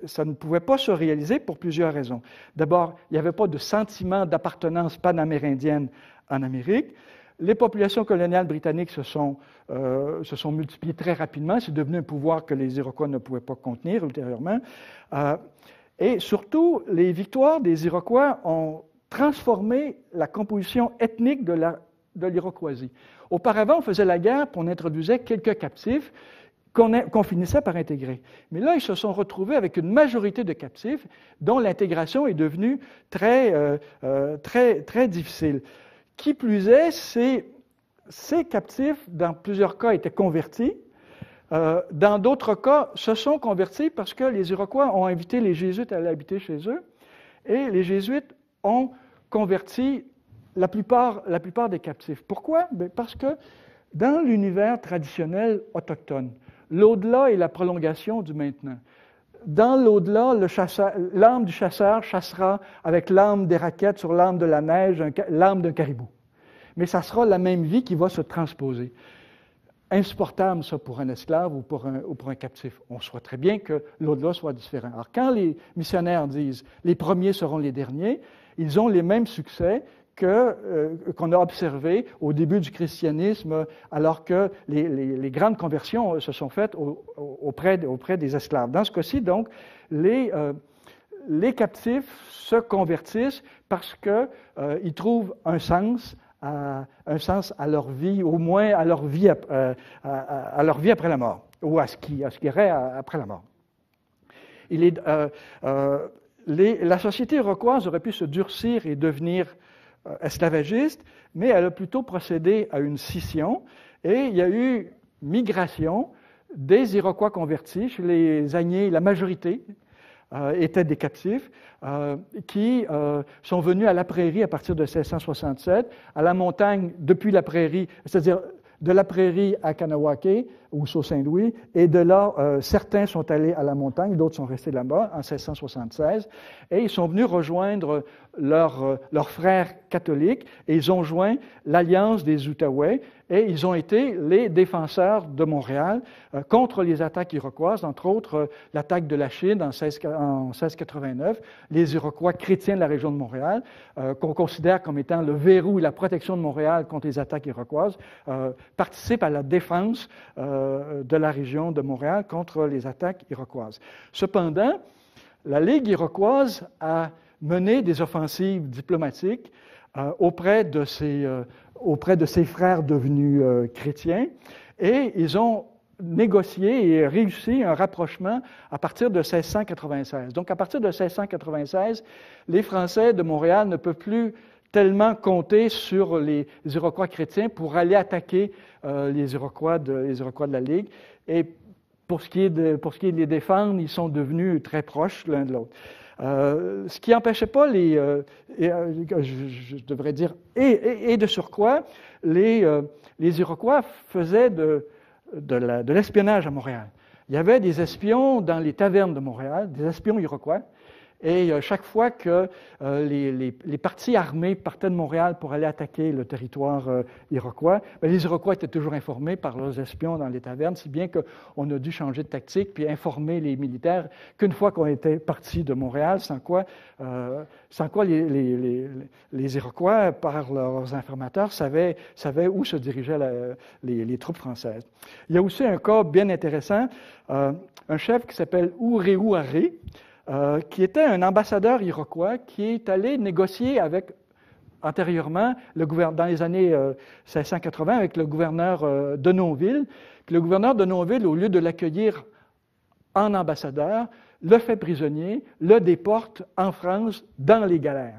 ça ne pouvait pas se réaliser pour plusieurs raisons. D'abord, il n'y avait pas de sentiment d'appartenance panamérindienne en Amérique. Les populations coloniales britanniques euh, se sont, multipliées très rapidement. C'est devenu un pouvoir que les Iroquois ne pouvaient pas contenir ultérieurement. Euh, et surtout, les victoires des Iroquois ont transformé la composition ethnique de l'Iroquoisie. Auparavant, on faisait la guerre, pour on introduisait quelques captifs qu'on finissait par intégrer. Mais là, ils se sont retrouvés avec une majorité de captifs dont l'intégration est devenue très, euh, euh, très, très difficile. Qui plus est, ces, ces captifs, dans plusieurs cas, étaient convertis. Euh, dans d'autres cas, se sont convertis parce que les Iroquois ont invité les Jésuites à aller habiter chez eux. Et les Jésuites ont converti la plupart, des captifs. Pourquoi? Ben, parce que dans l'univers traditionnel autochtone, L'au-delà est la prolongation du maintenant. Dans l'au-delà, l'âme du chasseur chassera avec l'âme des raquettes sur l'âme de la neige, l'âme d'un caribou. Mais ça sera la même vie qui va se transposer. Insupportable, ça, pour un esclave ou pour un, pour un captif. On souhaite très bien que l'au-delà soit différent. Alors, quand les missionnaires disent les premiers seront les derniers, ils ont les mêmes succès, euh, qu'on a observé au début du christianisme, alors que les, grandes conversions se sont faites auprès, auprès, des esclaves. Dans ce cas-ci, donc, les, euh, les, captifs se convertissent parce qu'ils euh, trouvent un sens à, un sens à leur vie, au moins à leur vie, à, leur vie après la mort, ou à ce qui, à ce irait après la mort. la société iroquoise aurait pu se durcir et devenir euh, esclavagiste, mais elle a plutôt procédé à une scission et il y a eu migration des Iroquois convertis chez les Agnés, la majorité euh, étaient des captifs, euh, qui sont venus à la prairie à partir de 1667, à la montagne depuis la prairie, c'est-à-dire de la prairie à Kanawake ou Sault Saint-Louis, et de là, certains sont allés à la montagne, d'autres sont restés là-bas en 1676, et ils sont venus rejoindre euh, leurs frères catholiques et ils ont joint l'Alliance des Outaouais et ils ont été les défenseurs de Montréal euh, contre les attaques iroquoises, entre autres euh, l'attaque de la Chine en, 1689, les Iroquois chrétiens de la région de Montréal, qu'on considère comme étant le verrou et la protection de Montréal contre les attaques iroquoises, participent à la défense de la région de Montréal contre les attaques iroquoises. Cependant, la Ligue iroquoise a mener des offensives diplomatiques euh, auprès, de ses, euh, auprès de ses frères devenus euh, chrétiens. Et ils ont négocié et réussi un rapprochement à partir de 1696. Donc, à partir de 1696, les Français de Montréal ne peuvent plus tellement compter sur les Iroquois chrétiens pour aller attaquer les Iroquois, de, les, Iroquois de, la Ligue. Et pour ce qui est de, pour ce qui les défendre, ils sont devenus très proches l'un de l'autre. Euh, ce qui n'empêchait pas les, euh, et, euh, je, devrais dire, et, et, de surcroît, les, les Iroquois faisaient de, de l'espionnage à Montréal. Il y avait des espions dans les tavernes de Montréal, des espions iroquois, et euh, chaque fois que euh, les, les, les, parties armées partaient de Montréal pour aller attaquer le territoire euh, iroquois, ben, les Iroquois étaient toujours informés par leurs espions dans les tavernes, si bien qu'on a dû changer de tactique puis informer les militaires qu'une fois qu'on était parti de Montréal, sans quoi, sans quoi les, Iroquois, par leurs informateurs, savaient, savaient où se dirigeaient les, troupes françaises. Il y a aussi un cas bien intéressant, un chef qui s'appelle Ouréouaré. Euh, qui était un ambassadeur iroquois qui est allé négocier avec antérieurement, le dans les années 1680, euh, avec le gouverneur euh, de Nonville. Le gouverneur de Nonville, au lieu de l'accueillir en ambassadeur, le fait prisonnier, le déporte en France dans les galères.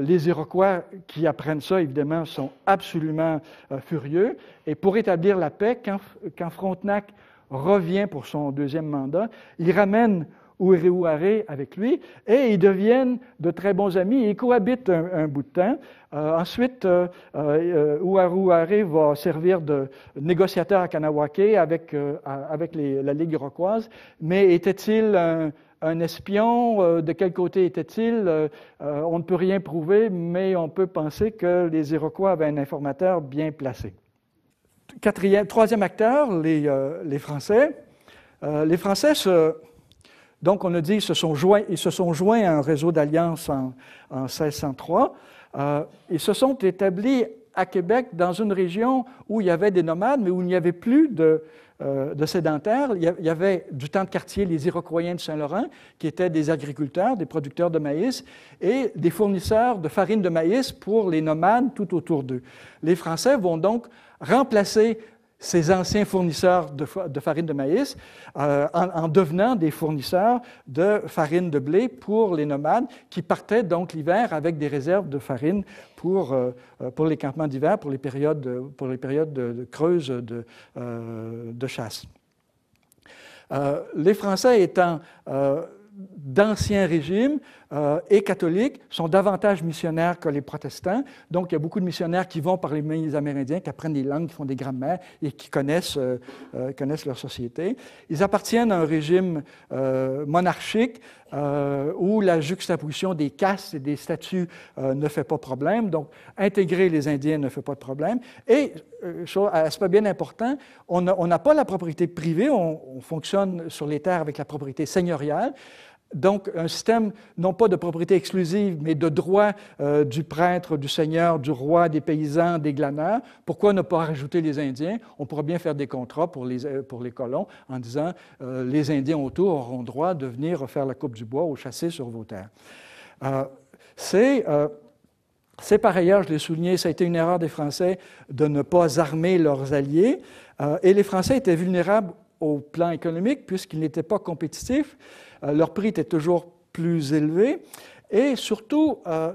les Iroquois qui apprennent ça, évidemment, sont absolument furieux. Et pour établir la paix, quand Frontenac revient pour son deuxième mandat, il ramène Haré avec lui, et ils deviennent de très bons amis, ils cohabitent un, bout de temps. Euh, ensuite, euh, euh va servir de négociateur à Kanawake avec, euh, avec la Ligue iroquoise, mais était-il un, espion? De quel côté était-il? on ne peut rien prouver, mais on peut penser que les Iroquois avaient un informateur bien placé. troisième acteur, les, les Français. les Français se donc, on a dit qu'ils se sont joints, ils se sont joints à un réseau d'alliances en, 1603. Euh, ils se sont établis à Québec dans une région où il y avait des nomades, mais où il n'y avait plus de, euh, de sédentaires. Il y avait du temps de quartier les Iroquois de Saint-Laurent, qui étaient des agriculteurs, des producteurs de maïs, et des fournisseurs de farine de maïs pour les nomades tout autour d'eux. Les Français vont donc remplacer ces anciens fournisseurs de, farine de maïs euh, en, devenant des fournisseurs de farine de blé pour les nomades qui partaient donc l'hiver avec des réserves de farine pour, euh, euh, pour les campements d'hiver, pour les périodes, pour les périodes de, creuse creuses de, de chasse. les Français étant d'anciens régimes, euh, et catholiques sont davantage missionnaires que les protestants. Donc, il y a beaucoup de missionnaires qui vont par les Amérindiens, qui apprennent des langues, qui font des grammaires et qui connaissent, euh, euh, leur société. Ils appartiennent à un régime monarchique où la juxtaposition des castes et des statuts ne fait pas problème. Donc, intégrer les Indiens ne fait pas de problème. Et, pas bien important, on n'a pas la propriété privée, on fonctionne sur les terres avec la propriété seigneuriale. Donc, un système non pas de propriété exclusive, mais de droit euh, du prêtre, du seigneur, du roi, des paysans, des glaneurs. Pourquoi ne pas rajouter les Indiens? On pourrait bien faire des contrats pour les, euh, colons en disant euh, les Indiens autour auront droit de venir faire la coupe du bois ou chasser sur vos terres. c'est. C'est par ailleurs, je l'ai souligné, ça a été une erreur des Français de ne pas armer leurs alliés. et les Français étaient vulnérables au plan économique puisqu'ils n'étaient pas compétitifs. Euh, leur prix était toujours plus élevé. Et surtout, euh,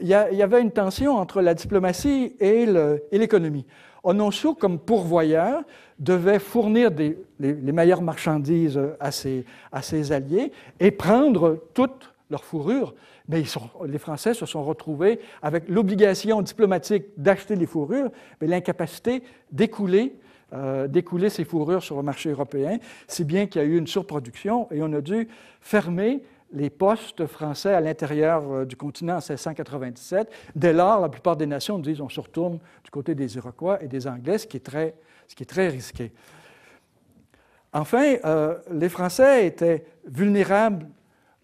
il y, avait une tension entre la diplomatie et l'économie. Ononcio, comme pourvoyeur, devait fournir les, meilleures marchandises à ses, alliés et prendre toutes leurs fourrures. Mais les Français se sont retrouvés avec l'obligation diplomatique d'acheter les fourrures, mais l'incapacité d'écouler euh, découler ces fourrures sur le marché européen, si bien qu'il y a eu une surproduction et on a dû fermer les postes français à l'intérieur euh, du continent en 1697. Dès lors, la plupart des nations disent on se retourne du côté des Iroquois et des Anglais, ce qui est très, ce qui est très risqué. Enfin, euh, les Français étaient vulnérables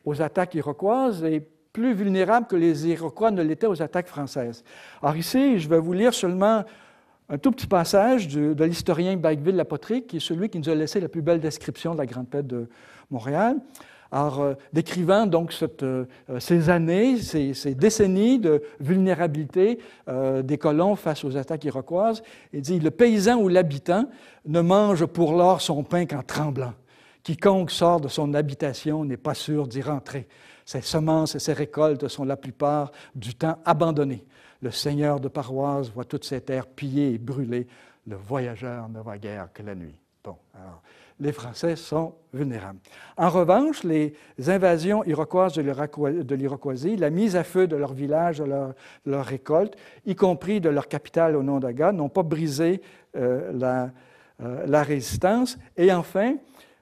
aux attaques iroquoises et plus vulnérables que les Iroquois ne l'étaient aux attaques françaises. Alors ici, je vais vous lire seulement un tout petit passage de, de l'historien La Lapotry, qui est celui qui nous a laissé la plus belle description de la Grande Paix de Montréal. Alors, euh, décrivant donc euh, euh, ces années, ces, décennies de vulnérabilité des colons face aux attaques iroquoises, il dit Le paysan ou l'habitant ne mange pour l'or son pain qu'en tremblant. Quiconque sort de son habitation n'est pas sûr d'y rentrer. Ses semences et ses récoltes sont la plupart du temps abandonnées. Le seigneur de paroisse voit toutes ses terres pillées et brûlées. Le voyageur ne voit guère que la nuit. Bon, alors, les Français sont vulnérables. En revanche, les invasions iroquoises de l'Iroquoisie, la mise à feu de leurs villages, de leurs récoltes, y compris de leur capitale au nom Onondaga, n'ont pas brisé euh, la, euh, la, résistance. Et enfin,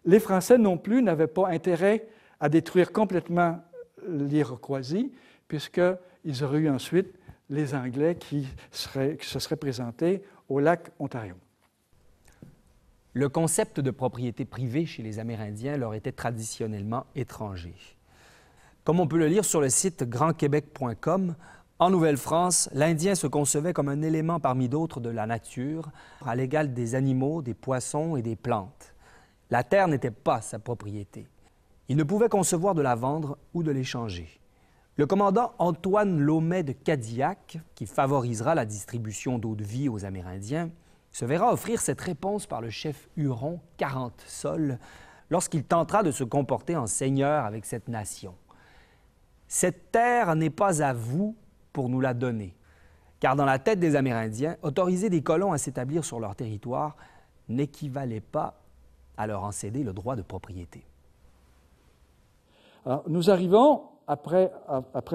les Français non plus n'avaient pas intérêt à détruire complètement euh, l'Iroquoisie, puisqu'ils auraient eu ensuite les Anglais qui, se seraient présentés au lac Ontario. Le concept de propriété privée chez les Amérindiens leur était traditionnellement étranger. Comme on peut le lire sur le site grandquebec.com, en Nouvelle-France, l'Indien se concevait comme un élément parmi d'autres de la nature, à l'égal des animaux, des poissons et des plantes. La terre n'était pas sa propriété. Il ne pouvait concevoir de la vendre ou de l'échanger. Le commandant Antoine Lomet de Cadillac, qui favorisera la distribution d'eau de vie aux Amérindiens, se verra offrir cette réponse par le chef Huron 40 sols, lorsqu'il tentera de se comporter en seigneur avec cette nation. Cette terre n'est pas à vous pour nous la donner, car dans la tête des Amérindiens, autoriser des colons à s'établir sur leur territoire n'équivalait pas à leur en céder le droit de propriété. nous arrivons après,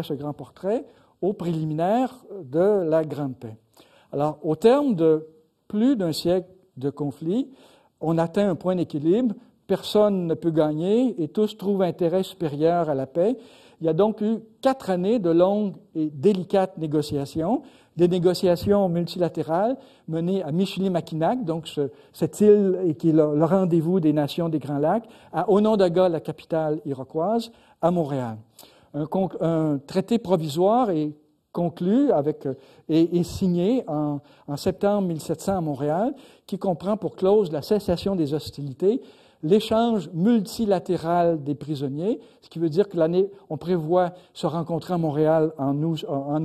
ce grand portrait, au préliminaire de la Grande Paix. Alors, au terme de plus d'un siècle de conflit, on atteint un point d'équilibre, personne ne peut gagner et tous trouvent intérêt supérieur à la paix. Il y a donc eu quatre années de longues et délicates négociations, des négociations multilatérales menées à Michilimackinac, donc cette île qui est le, le rendez-vous des nations des Grands Lacs, à Onondaga, la capitale iroquoise, à Montréal un, traité provisoire est conclu euh, et, signé en, septembre 1700 à Montréal, qui comprend pour clause la cessation des hostilités, l'échange multilatéral des prisonniers, ce qui veut dire que l'année, on prévoit se rencontrer à Montréal en août,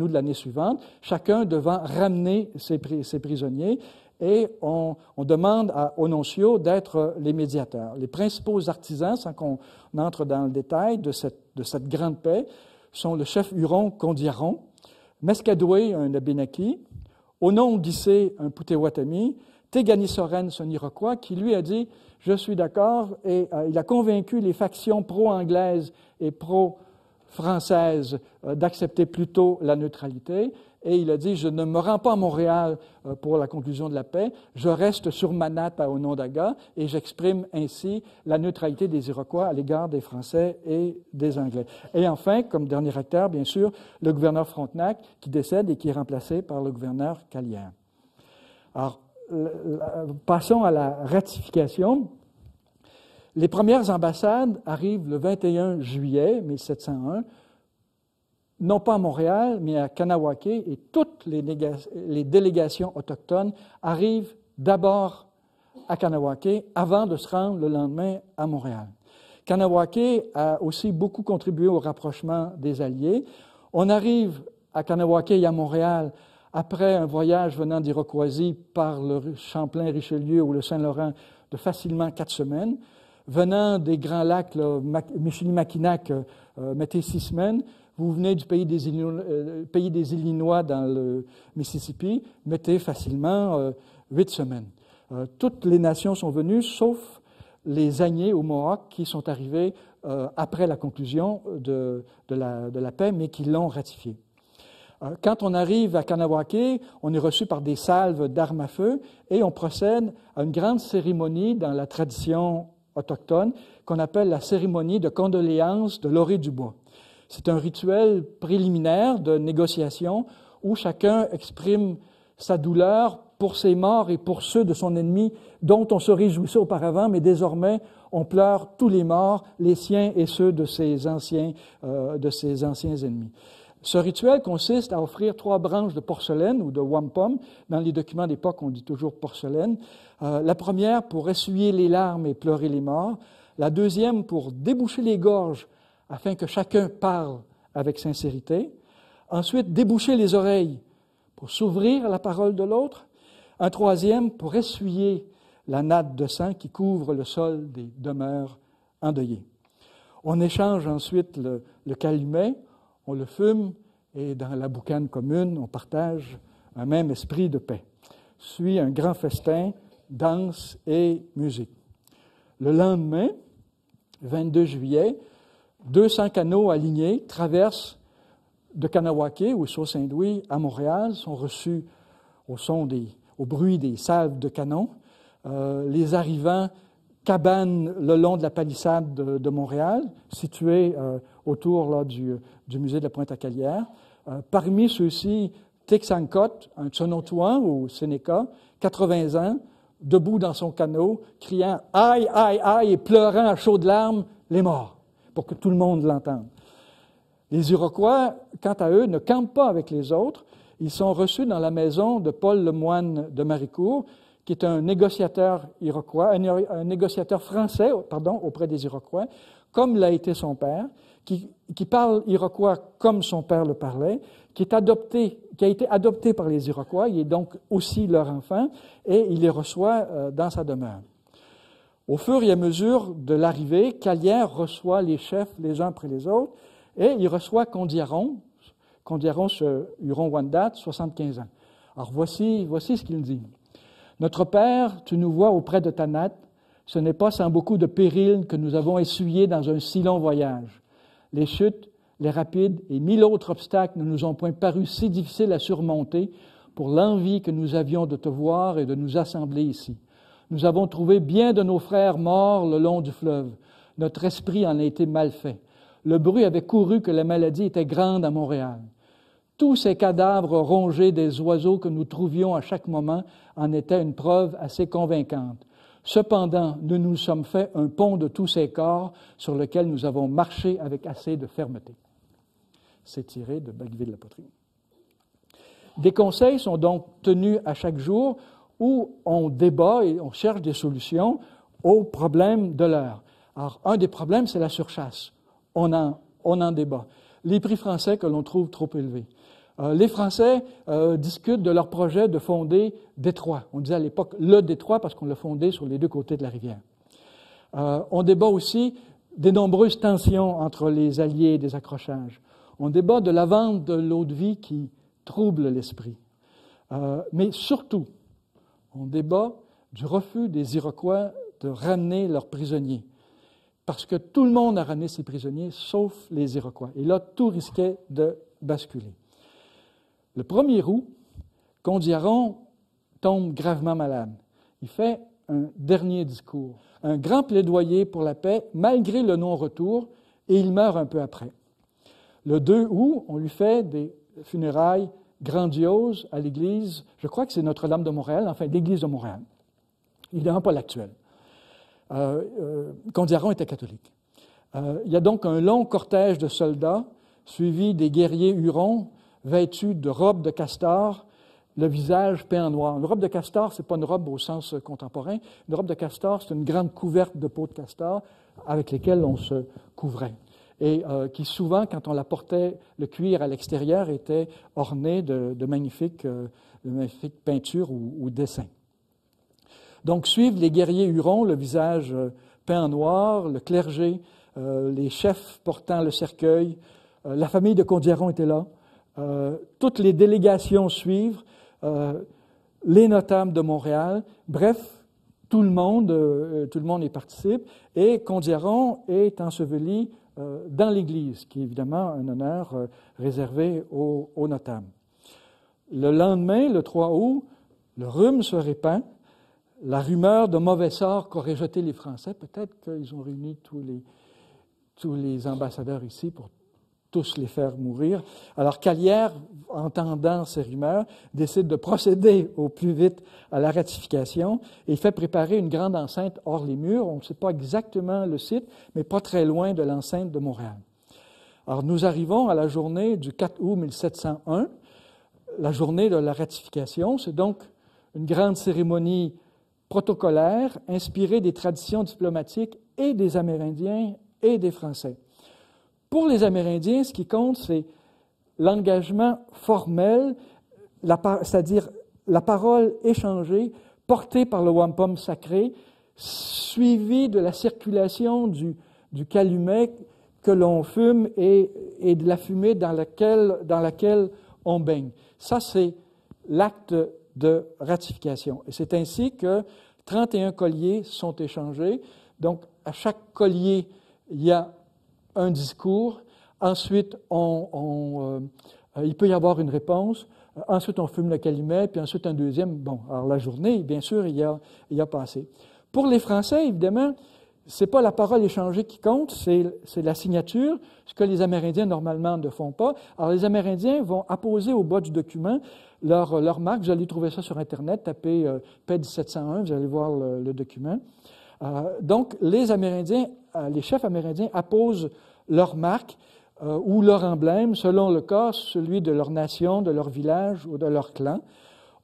de l'année suivante, chacun devant ramener ses prisonniers, et on, demande à, aux d'être les médiateurs. Les principaux artisans, sans qu'on entre dans le détail de cette, grande paix, sont le chef Huron Condiaron, Mescadoué, un Abénaki, Onon un Tegani Téganisoren, son Iroquois, qui lui a dit Je suis d'accord, et euh, il a convaincu les factions pro-anglaises et pro-françaises euh, d'accepter plutôt la neutralité et il a dit, je ne me rends pas à Montréal euh, pour la conclusion de la paix, je reste sur au nom Onondaga et j'exprime ainsi la neutralité des Iroquois à l'égard des Français et des Anglais. Et enfin, comme dernier acteur, bien sûr, le gouverneur Frontenac qui décède et qui est remplacé par le gouverneur Calien. Alors, passons à la ratification. Les premières ambassades arrivent le 21 juillet 1701 non pas à Montréal, mais à Kanawake, et toutes les, délégations autochtones arrivent d'abord à Kanawake avant de se rendre le lendemain à Montréal. Kanawake a aussi beaucoup contribué au rapprochement des Alliés. On arrive à Kanawake et à Montréal après un voyage venant d'Iroquoisie par le Champlain-Richelieu ou le Saint-Laurent de facilement quatre semaines, venant des Grands Lacs, Michilimackinac, euh, euh, mettez six semaines, vous venez du euh, pays des, Illinois, dans le Mississippi, mettez facilement euh, huit semaines. Euh, toutes les nations sont venues, sauf les Agnés ou Mohawks qui sont arrivés après la conclusion de, la, de la paix, mais qui l'ont ratifiée. Quand on arrive à Kanawake, on est reçu par des salves d'armes à feu et on procède à une grande cérémonie dans la tradition autochtone qu'on appelle la cérémonie de condoléances de l'orée du bois. C'est un rituel préliminaire de négociation où chacun exprime sa douleur pour ses morts et pour ceux de son ennemi dont on se réjouissait auparavant, mais désormais on pleure tous les morts, les siens et ceux de ses anciens, euh, ennemis. Ce rituel consiste à offrir trois branches de porcelaine ou de wampum. Dans les documents d'époque, on dit toujours porcelaine. Euh, la première pour essuyer les larmes et pleurer les morts. La deuxième pour déboucher les gorges afin que chacun parle avec sincérité. Ensuite, déboucher les oreilles pour s'ouvrir à la parole de l'autre. Un troisième, pour essuyer la natte de sang qui couvre le sol des demeures endeuillées. On échange ensuite le, le calumet, on le fume et dans la boucane commune, on partage un même esprit de paix. Suit un grand festin, danse et musique. Le lendemain, 22 juillet, 200 canaux alignés traversent de Kanawake ou sault Saint-Louis à Montréal, sont reçus au, son des, au bruit des salves de canons, euh, les arrivants cabanent le long de la palissade de, Montréal, située euh, autour là, du, musée de la Pointe-à-Calière. Euh, parmi ceux-ci, Texankot, un Tsunotouan, ou Sénéca, 80 ans, debout dans son canot, criant Aïe, aïe, aïe et pleurant à chaudes larmes les morts pour que tout le monde l'entende. Les Iroquois, quant à eux, ne campent pas avec les autres. Ils sont reçus dans la maison de Paul Lemoine de Maricourt, qui est un négociateur iroquois, un, négociateur français, pardon, auprès des Iroquois, comme l'a été son père, qui, parle iroquois comme son père le parlait, qui est adopté, qui a été adopté par les Iroquois, il est donc aussi leur enfant, et il les reçoit euh, dans sa demeure. Au fur et à mesure de l'arrivée, Calière reçoit les chefs les uns après les autres et il reçoit Condiaron, Condiaron ce Huron-Wendat, 75 ans. Alors voici, voici ce qu'il dit. Notre Père, tu nous vois auprès de ta natte, ce n'est pas sans beaucoup de périls que nous avons essuyé dans un si long voyage. Les chutes, les rapides et mille autres obstacles ne nous ont point paru si difficiles à surmonter pour l'envie que nous avions de te voir et de nous assembler ici. Nous avons trouvé bien de nos frères morts le long du fleuve. Notre esprit en a été mal fait. Le bruit avait couru que la maladie était grande à Montréal. Tous ces cadavres rongés des oiseaux que nous trouvions à chaque moment en étaient une preuve assez convaincante. Cependant, nous nous sommes fait un pont de tous ces corps sur lequel nous avons marché avec assez de fermeté. C'est tiré de Bagville la poterie Des conseils sont donc tenus à chaque jour où on débat et on cherche des solutions aux problèmes de l'heure. Alors, un des problèmes, c'est la surchasse. On en, débat. Les prix français que l'on trouve trop élevés. Euh, les Français euh, discutent de leur projet de fonder Détroit. On disait à l'époque le Détroit parce qu'on le fondait sur les deux côtés de la rivière. Euh, on débat aussi des nombreuses tensions entre les alliés et des accrochages. On débat de la vente de l'eau de vie qui trouble l'esprit. mais surtout, on débat du refus des Iroquois de ramener leurs prisonniers. Parce que tout le monde a ramené ses prisonniers, sauf les Iroquois. Et là, tout risquait de basculer. Le 1er août, Condiaron tombe gravement malade. Il fait un dernier discours, un grand plaidoyer pour la paix, malgré le non-retour, et il meurt un peu après. Le 2 août, on lui fait des funérailles grandiose à l'église, je crois que c'est Notre-Dame de Montréal, enfin l'église de Montréal, Il pas l'actuelle. Euh, euh, Condiaron était catholique. Euh, il y a donc un long cortège de soldats, suivi des guerriers hurons, vêtus de robes de castor, le visage peint en noir. Une robe de castor, ce n'est pas une robe au sens contemporain. Une robe de castor, c'est une grande couverte de peau de castor avec lesquelles on se couvrait et euh, qui souvent, quand on la portait, le cuir à l'extérieur était orné de, magnifiques, euh, magnifiques, peintures ou, dessins. Donc suivent les guerriers hurons, le visage euh, peint en noir, le clergé, les chefs portant le cercueil, la famille de Condiaron était là, toutes les délégations suivent, les notables de Montréal, bref, tout le monde, tout le monde y participe, et Condiaron est enseveli euh, dans l'Église, qui est évidemment un honneur euh, réservé aux, notables. Le lendemain, le 3 août, le rhume se répand. La rumeur de mauvais sort qu'auraient jeté les Français, peut-être qu'ils ont réuni tous les, tous les ambassadeurs ici pour tous les faire mourir. Alors Calière, entendant ces rumeurs, décide de procéder au plus vite à la ratification et fait préparer une grande enceinte hors les murs. On ne sait pas exactement le site, mais pas très loin de l'enceinte de Montréal. Alors nous arrivons à la journée du 4 août 1701, la journée de la ratification. C'est donc une grande cérémonie protocolaire inspirée des traditions diplomatiques et des Amérindiens et des Français. Pour les Amérindiens, ce qui compte, c'est l'engagement formel, c'est-à-dire la parole échangée, portée par le wampum sacré, suivie de la circulation du, du calumet que l'on fume et, et, de la fumée dans laquelle, dans laquelle on baigne. Ça, c'est l'acte de ratification. Et c'est ainsi que 31 colliers sont échangés. Donc, à chaque collier, il y a un discours, ensuite on, euh, il peut y avoir une réponse, ensuite on fume le calumet, puis ensuite un deuxième. Bon, alors la journée, bien sûr, il y a, passé. Pour les Français, évidemment, ce n'est pas la parole échangée qui compte, c'est la signature, ce que les Amérindiens normalement ne font pas. Alors les Amérindiens vont apposer au bas du document leur, leur marque. Vous allez trouver ça sur Internet, tapez euh, PED 701, vous allez voir le document. Euh, donc, les Amérindiens, euh, les chefs amérindiens apposent leur marque euh, ou leur emblème selon le cas, celui de leur nation, de leur village ou de leur clan.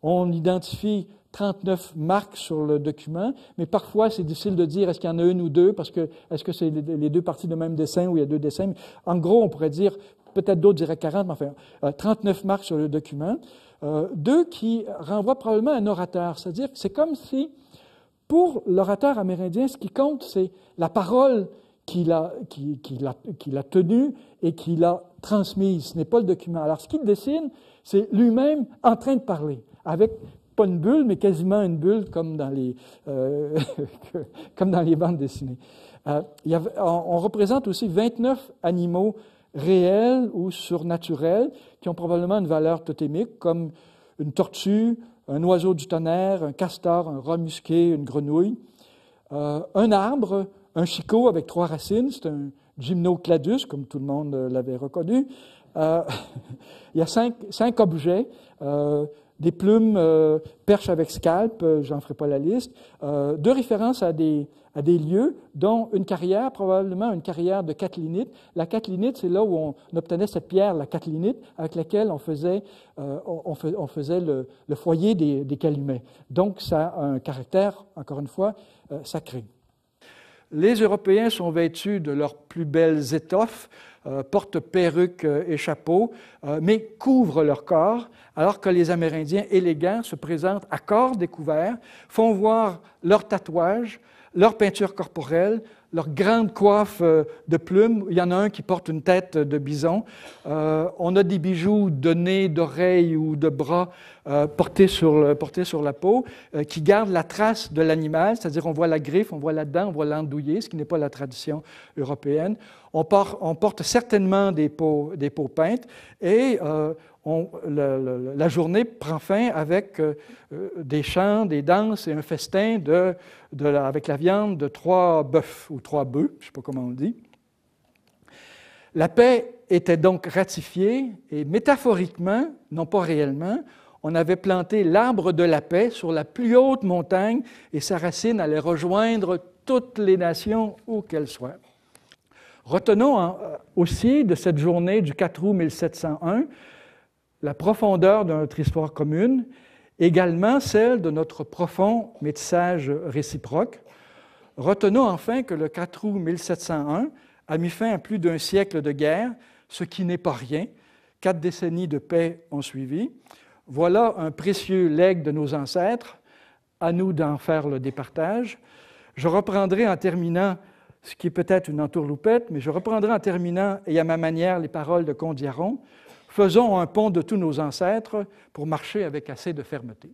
On identifie 39 marques sur le document, mais parfois c'est difficile de dire est-ce qu'il y en a une ou deux, parce que est-ce que c'est les deux parties de même dessin ou il y a deux dessins. En gros, on pourrait dire, peut-être d'autres diraient 40, mais enfin, 39 marques sur le document. deux qui renvoient probablement à un orateur, c'est-à-dire que c'est comme si pour l'orateur amérindien, ce qui compte, c'est la parole qu'il a, tenue et qu'il a transmise. Ce n'est pas le document. Alors, ce qu'il dessine, c'est lui-même en train de parler, avec pas une bulle, mais quasiment une bulle comme dans les, euh, comme dans les bandes dessinées. Euh, on, on, représente aussi 29 animaux réels ou surnaturels qui ont probablement une valeur totémique, comme une tortue, un oiseau du tonnerre, un castor, un rat musqué, une grenouille, euh, un arbre, un chicot avec trois racines, c'est un gymnocladus, comme tout le monde l'avait reconnu. Euh, il y a cinq, objets, euh, des plumes, perches avec scalp, j'en ferai pas la liste, deux références à des, à des lieux, dont une carrière, probablement une carrière de catlinite. La catlinite, c'est là où on obtenait cette pierre, la catlinite, avec laquelle on faisait, euh, on, faisait le, foyer des, calumets. Donc, ça a un caractère, encore une fois, euh, sacré. Les Européens sont vêtus de leurs plus belles étoffes, euh, portent perruques et chapeaux, mais couvrent leur corps, alors que les Amérindiens élégants se présentent à corps découvert, font voir leurs tatouages, leur peinture corporelle, leur grande coiffe euh, de plumes. Il y en a un qui porte une tête de bison. Euh, on a des bijoux de nez, d'oreilles ou de bras euh, portés, sur sur la peau qui gardent la trace de l'animal, c'est-à-dire on voit la griffe, on voit la dent, on voit l'andouillé, ce qui n'est pas la tradition européenne. On, on porte certainement des peaux, des peaux peintes et la journée prend fin avec euh, euh, des chants, des danses et un festin avec la viande de trois bœufs ou trois bœufs, je ne sais pas comment on dit. La paix était donc ratifiée et métaphoriquement, non pas réellement, on avait planté l'arbre de la paix sur la plus haute montagne et sa racine allait rejoindre toutes les nations où qu'elles soient. Retenons euh, aussi de cette journée du 4 août 1701 la profondeur de notre histoire commune, également celle de notre profond métissage réciproque. Retenons enfin que le 4 août 1701 a mis fin à plus d'un siècle de guerre, ce qui n'est pas rien. Quatre décennies de paix ont suivi. Voilà un précieux legs de nos ancêtres, à nous d'en faire le départage. Je reprendrai en terminant, ce qui est peut-être une entourloupette, mais je reprendrai en terminant et à ma manière les paroles de Condiaron faisons un pont de tous nos ancêtres pour marcher avec assez de fermeté.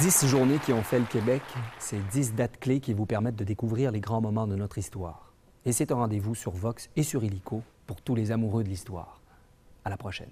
Dix journées qui ont fait le Québec, c'est dix dates clés qui vous permettent de découvrir les grands moments de notre histoire. Et c'est un rendez-vous sur Vox et sur Illico pour tous les amoureux de l'histoire. À la prochaine.